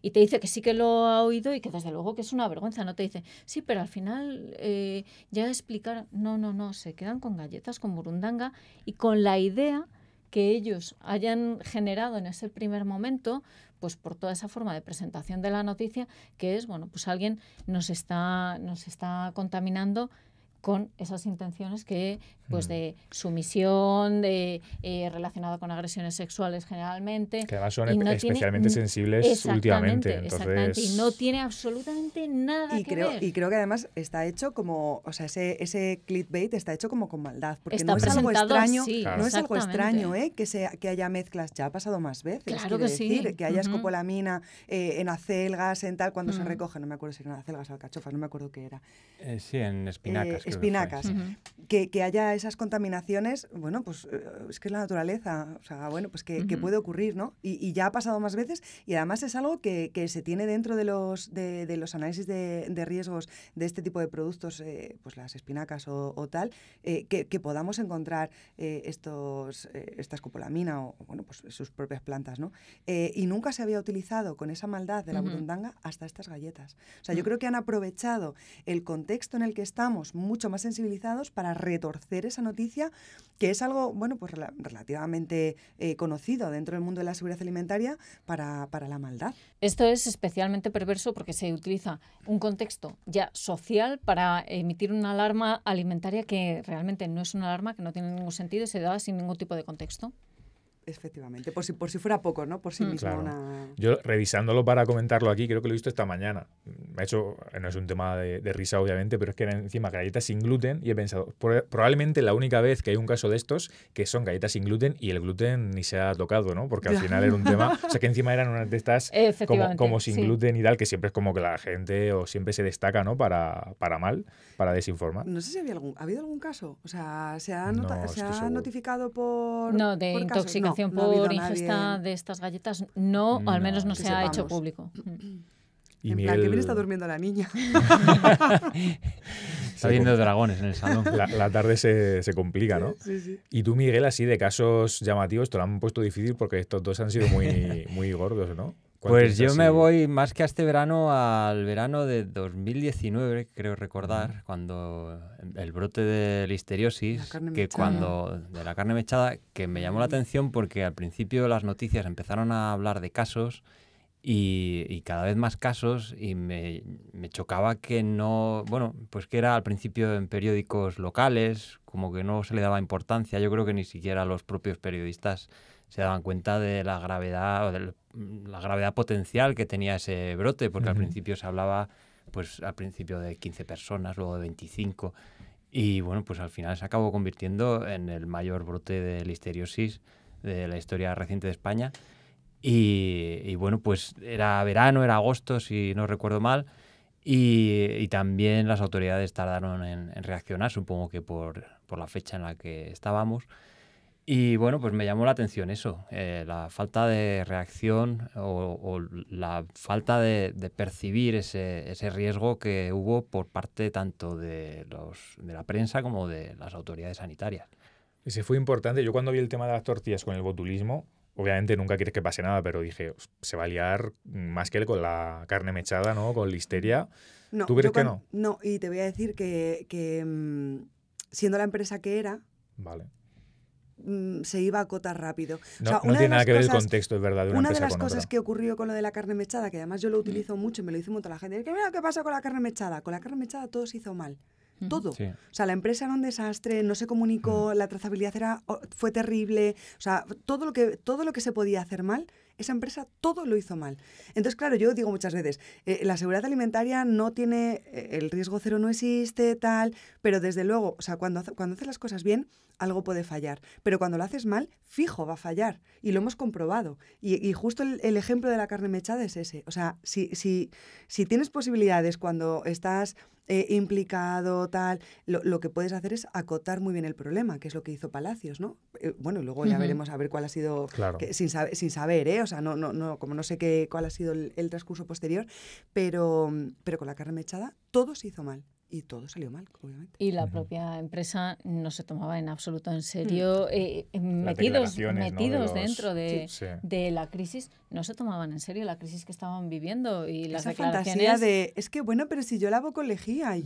S3: y te dice que sí que lo ha oído y que desde luego que es una vergüenza, no te dice, sí, pero al final eh, ya explicar, no, no, no, se quedan con galletas, con burundanga y con la idea que ellos hayan generado en ese primer momento, pues por toda esa forma de presentación de la noticia, que es, bueno, pues alguien nos está, nos está contaminando con esas intenciones que, pues, mm. de sumisión, de eh, relacionada con agresiones sexuales generalmente. Que además son especialmente sensibles últimamente. Exactamente, y no tiene absolutamente nada y que creo, ver. Y creo que además está hecho como, o sea,
S1: ese, ese clickbait está hecho como con maldad, porque no es algo extraño, no es algo extraño, ¿eh? Que, sea que haya mezclas, ya ha pasado más veces. Claro decir, sí. Que haya escopolamina eh, en acelgas, en tal, cuando se recoge, no me acuerdo si eran acelgas, o alcachofas, no me acuerdo qué era.
S2: Eh, sí, en espinacas.
S1: Eh, espinacas. Que, haya esas contaminaciones, bueno, pues eh, es que es la naturaleza, o sea, bueno, pues que, puede ocurrir, ¿no? Y, ya ha pasado más veces y además es algo que, se tiene dentro de los, de, los análisis de, riesgos de este tipo de productos, eh, pues las espinacas o, tal, eh, que, podamos encontrar eh, estos, o, bueno, pues sus propias plantas, ¿no? y nunca se había utilizado con esa maldad de la burundanga hasta estas galletas. O sea, yo mm. creo que han aprovechado el contexto en el que estamos mucho más sensibilizados para retorcer esa noticia, que es algo, bueno, pues relativamente
S3: eh, conocido dentro del mundo de la seguridad alimentaria para, para la maldad. Esto es especialmente perverso porque se utiliza un contexto ya social para emitir una alarma alimentaria que realmente no es una alarma, que no tiene ningún sentido y se da sin ningún tipo de contexto.
S1: Efectivamente, por si, por si fuera poco, ¿no? Por sí mm, mismo una...
S4: Yo revisándolo para comentarlo aquí, creo que lo he visto esta mañana. Me mm, ha hecho, no es un tema de, risa obviamente, pero es que eran encima galletas sin gluten y he pensado, probablemente la única vez que hay un caso de estos que son galletas sin gluten y el gluten ni se ha tocado, ¿no? Porque al final era un tema, o sea que encima eran unas de estas como, sin gluten y tal, que siempre es como que la gente o siempre se destaca, ¿no? Para, para mal, para desinformar. No
S1: sé si había algún, ¿ha habido algún caso, o sea, ¿se ha, ha notificado
S3: por... No, de intoxicación por ingesta de estas galletas no, al menos no se ha hecho público. Mm. Mm.
S2: Y que está
S1: durmiendo la niña.
S2: está viendo dragones
S4: en el salón. La, tarde se, complica, ¿no? Y tú, Miguel, así de casos llamativos,
S2: te lo han puesto difícil porque estos dos han sido muy, muy gordos, ¿no? Pues yo me voy más que a este verano, al verano de 2019, creo recordar, cuando el brote de listeriosis, que cuando de la carne mechada, que me llamó la mm. atención porque al principio las noticias empezaron a hablar de casos y, cada vez más casos y me, chocaba que no, bueno, pues que era al principio en periódicos locales, como que no se le daba importancia, yo creo que ni siquiera los propios periodistas se daban cuenta de la gravedad o mm, la gravedad potencial que tenía ese brote, porque al principio se hablaba, pues al principio de 15 personas, luego de 25, y bueno, pues al final se acabó convirtiendo en el mayor brote de histeriosis de la historia reciente de España. Y, bueno, pues era verano, era agosto, si no recuerdo mal, y, también las autoridades tardaron en, reaccionar, supongo que por la fecha en la que estábamos. Y bueno, pues me llamó la atención eso, eh, la falta de reacción o, la falta de, percibir ese, ese, riesgo que hubo por parte tanto de, los, de la prensa como de las autoridades sanitarias. Ese fue importante. Yo cuando vi el tema de las tortillas con el
S4: botulismo, obviamente nunca quieres que pase nada, pero dije, se va a liar más que él con la carne mechada, ¿no? Con listeria.
S1: No, ¿Tú crees que no? No, y te voy a decir que, que mm, siendo la empresa que era... Vale Mm, se iba a acotar rápido.
S5: No, tiene nada que ver el contexto, es verdad. una, de las cosas que
S1: ocurrió con lo de la carne mechada, que además yo lo mm. utilizo mucho y me lo dice mucho la gente, es que mira qué pasa con la carne mechada. Con la carne mechada todo se hizo mal. Todo. O sea, la empresa era un desastre, no se comunicó, mm. la trazabilidad era, fue terrible. O sea, todo lo, que, todo lo que se podía hacer mal esa empresa todo lo hizo mal. Entonces, claro, yo digo muchas veces, eh, la seguridad alimentaria no tiene, eh, el riesgo cero no existe, tal, pero desde luego, o sea, cuando, cuando haces las cosas bien, algo puede fallar, pero cuando lo haces mal, fijo, va a fallar, y lo hemos comprobado. Y, justo el, ejemplo de la carne mechada es ese, o sea, si, si, si tienes posibilidades cuando estás eh, implicado, tal, lo, que puedes hacer es acotar muy bien el problema, que es lo que hizo Palacios, ¿no? Eh, bueno, luego ya veremos a ver cuál ha sido, sin, sin saber, ¿eh? O sea, no, no, no, como no sé qué, cuál ha sido el, transcurso posterior, pero, pero con la carne mechada todo se hizo mal y todo salió mal, obviamente.
S3: Y la propia empresa no se tomaba en absoluto en mm. serio, eh, eh, metidos, metidos dentro de, la crisis, no se tomaban en serio la crisis que estaban viviendo y las Esa fantasía de,
S1: es que bueno, pero si yo lavo con lejía, eh,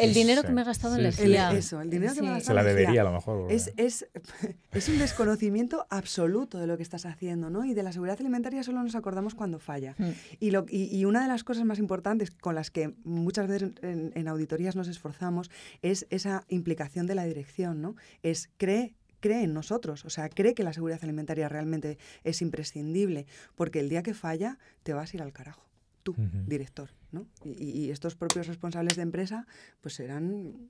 S1: el, dinero que me he gastado en lejía. eso, el dinero que me he gastado Se la debería a lo mejor. Es, es, es un desconocimiento absoluto de lo que estás haciendo, ¿no? Y de la seguridad alimentaria solo nos acordamos cuando falla. Mm. Y, lo, y, una de las cosas más importantes con las que muchas veces en, auditorías nos esforzamos es esa implicación de la dirección, ¿no? Es cree cree en nosotros, o sea, cree que la seguridad alimentaria realmente es imprescindible, porque el día que falla te vas a ir al carajo, tú, director, ¿no? y, estos propios responsables de empresa, pues serán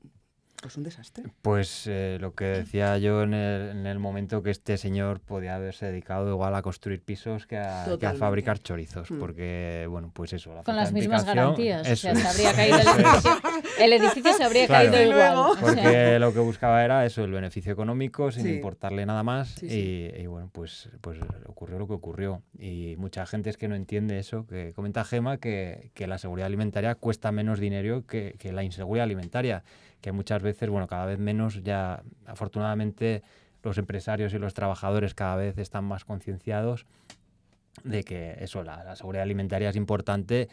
S1: pues un desastre.
S2: Pues eh, lo que decía yo en el, momento que este señor podía haberse dedicado igual a construir pisos que a, fabricar chorizos, hmm. porque, bueno, pues eso. La Con las mismas garantías. se habría caído el edificio. El edificio se habría caído igual. Porque lo que buscaba era eso, el beneficio económico, sin importarle nada más. Y, bueno, pues, pues ocurrió lo que ocurrió. Y mucha gente es que no entiende eso, que comenta Gema que, la seguridad alimentaria cuesta menos dinero que, que la inseguridad alimentaria que muchas veces, bueno, cada vez menos, ya afortunadamente los empresarios y los trabajadores cada vez están más concienciados de que eso, la, seguridad alimentaria es importante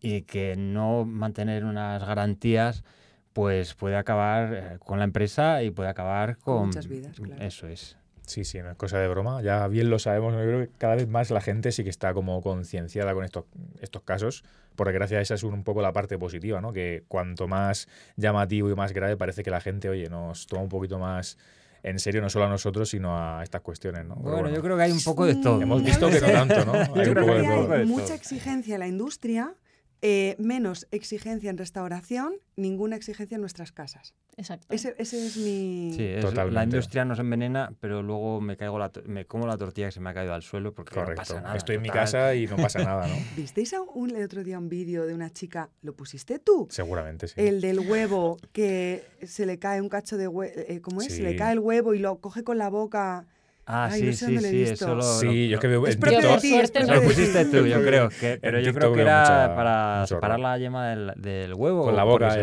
S2: y que no mantener unas garantías pues puede acabar eh, con la empresa y puede acabar con, con muchas
S4: vidas, Eso es. Sí, sí, no es cosa de broma. Ya bien lo sabemos. Yo creo que cada vez más la gente sí que está como concienciada con estos, estos casos. Por desgracia, esa es un, poco la parte positiva, ¿no? Que cuanto más llamativo y más grave, parece que la gente, oye, nos toma un poquito más en serio, no solo a nosotros, sino a estas cuestiones,
S5: ¿no? Bueno, yo creo que hay un poco de todo. Hemos visto que no tanto, ¿no? Hay, yo creo que hay mucha
S1: exigencia en la industria eh, menos exigencia en restauración, ninguna exigencia en nuestras casas. Exacto. Ese, ese es mi... Sí,
S2: la industria nos envenena, pero luego me, caigo la, como la tortilla que se me ha caído al suelo porque Estoy en mi casa y no pasa nada, ¿no?
S1: ¿Visteis un, el otro día un vídeo de una chica? ¿Lo pusiste tú?
S2: Seguramente, sí. El
S1: del huevo, que se le cae un cacho de huevo... Eh, ¿Cómo es? Se le cae el huevo y lo coge con la boca
S4: Ah,
S2: sí, sí, sí, eso lo, Sí, yo que veo. Es Lo pusiste tú, yo creo. Que, pero yo creo que era para separar la yema del, huevo. Con la boca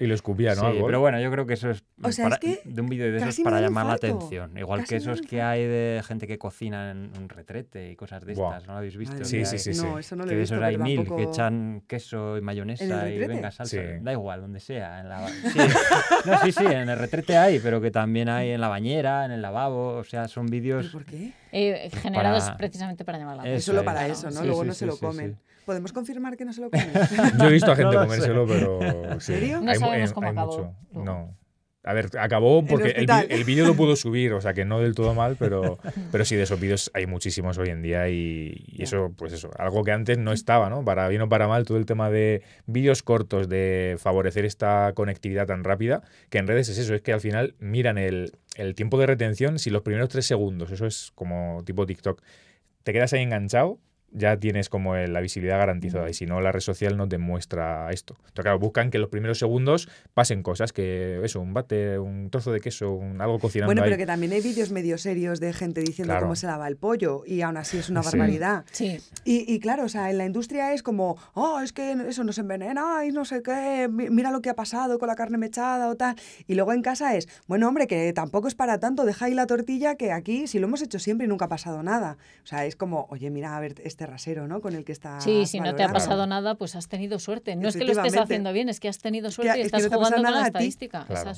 S2: y lo escupía, ¿no? Sí, pero bueno, yo creo que eso es. de un vídeo de esos para llamar la atención. Igual que esos que hay de gente que cocina en un retrete y cosas de estas, ¿no lo habéis visto? sí, sí, sí, eso de esos hay mil que echan queso y mayonesa y venga, salsa. Da igual, donde sea. No, sí, sí, en el retrete hay, pero que también hay en la bañera, en el lavabo. O sea, son vídeos ¿Por qué?
S3: Eh, pues generados precisamente para llamar la atención.
S2: Solo para eso, ¿no? Luego no se lo comen.
S3: ¿Podemos
S4: confirmar que no se lo comen? Yo he visto a gente comérselo, pero. ¿En serio? No sabemos cómo acabó. No. A ver, acabó porque el, vídeo lo pudo subir, o sea que no del todo mal, pero, pero sí, de esos vídeos hay muchísimos hoy en día y, eso, pues eso, algo que antes no estaba, ¿no? Para bien o para mal, todo el tema de vídeos cortos, de favorecer esta conectividad tan rápida, que en redes es eso, es que al final miran el, el tiempo de retención, si los primeros tres segundos, eso es como tipo TikTok, te quedas ahí enganchado, ya tienes como eh, la visibilidad garantizada y si no la red social no demuestra muestra esto. buscan que en los primeros segundos pasen cosas, que eso, un bate, un trozo de queso, un, algo cocinando. Bueno, pero que
S1: también hay vídeos medio serios de gente diciendo cómo se lava el pollo y aún así es una barbaridad. Sí. Y, y, claro, o sea, en la industria es como, oh, es que eso nos envenena y no sé qué, mira lo que ha pasado con la carne mechada o tal. Y luego en casa es, bueno, hombre, que tampoco es para tanto, deja ahí la tortilla que aquí, si lo hemos hecho siempre y nunca ha pasado nada. O sea, es como, oye, mira, a ver, este rasero, ¿no? Con el que está. Sí, si no te ha
S3: pasado nada, pues has tenido suerte. No es que lo estés haciendo bien, es que has tenido suerte y estás jugando con la estadística. eso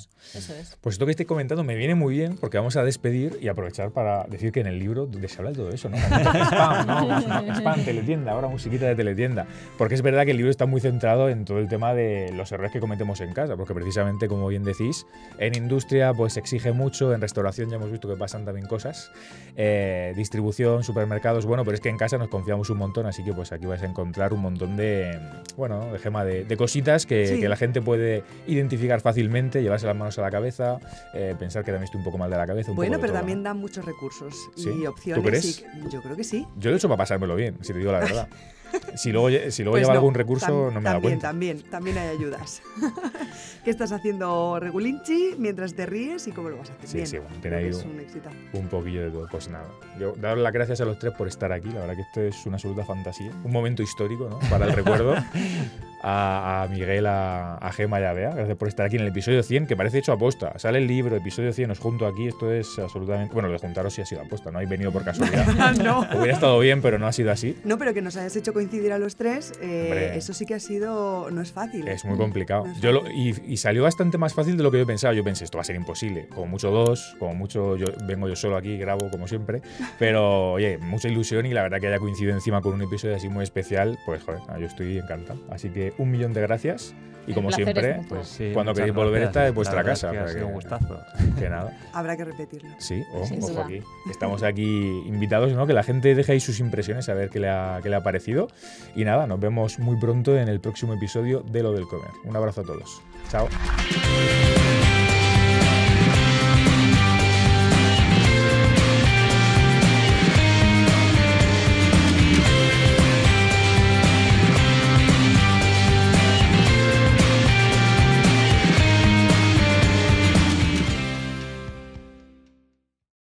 S3: es.
S4: Pues esto que estoy comentando me viene muy bien porque vamos a despedir y aprovechar para decir que en el libro se habla de todo eso, ¿no? spam, ¿no? Spam, teletienda, ahora musiquita de teletienda. Porque es verdad que el libro está muy centrado en todo el tema de los errores que cometemos en casa, porque precisamente, como bien decís, en industria pues exige mucho, en restauración ya hemos visto que pasan también cosas, eh, distribución, supermercados, bueno, pero es que en casa nos confiamos un montón, así que pues aquí vais a encontrar un montón de, bueno, de gema de, cositas que, la gente puede identificar fácilmente, llevarse las manos a la cabeza, eh, pensar que también estoy un poco mal de la cabeza. bueno, pero también
S1: dan muchos recursos y opciones. ¿Tú yo creo que sí.
S4: Yo de he hecho para pasármelo bien, si te digo la verdad. Si luego, si luego pues lleva algún recurso, no me da cuenta.
S1: También, también hay ayudas. ¿Qué estás haciendo, Regulinchi, mientras te ríes y cómo lo vas a hacer? Sí, sí, bueno,
S4: un, un, poquillo de todo. Pues nada, yo dar las gracias a los tres por estar aquí. La verdad que esto es una absoluta fantasía. Un momento histórico, ¿no? Para el recuerdo. a, Miguel, a, Gema y Gracias por estar aquí en el episodio 100, que parece hecho aposta. Sale el libro, episodio 100, os junto aquí. Esto es absolutamente. Bueno, lo de juntaros sí ha sido aposta, no hay venido por casualidad. no. Hubiera estado bien, pero no ha sido así.
S1: No, pero que nos hayas hecho coincidir a los tres, eh, eso sí que ha sido. No es fácil. Es muy complicado. yo
S4: lo, y, salió bastante más fácil de lo que yo pensaba. Yo pensé, esto va a ser imposible. Como mucho dos, como mucho. Yo, vengo yo solo aquí, grabo como siempre. Pero, oye, mucha ilusión y la verdad que haya coincidido encima con un episodio así muy especial, pues, joder, yo estoy encantado. Así que un millón de gracias. Y como siempre, pues, cuando queréis volver, esta es vuestra casa. un gustazo. Que nada. Habrá que repetirlo. Sí, ojo, aquí. Estamos aquí invitados, ¿no? Que la gente deje ahí sus impresiones, a ver qué le, ha, qué le ha parecido. Y nada, nos vemos muy pronto en el próximo episodio de Lo del Comer. Un abrazo a todos. Chao.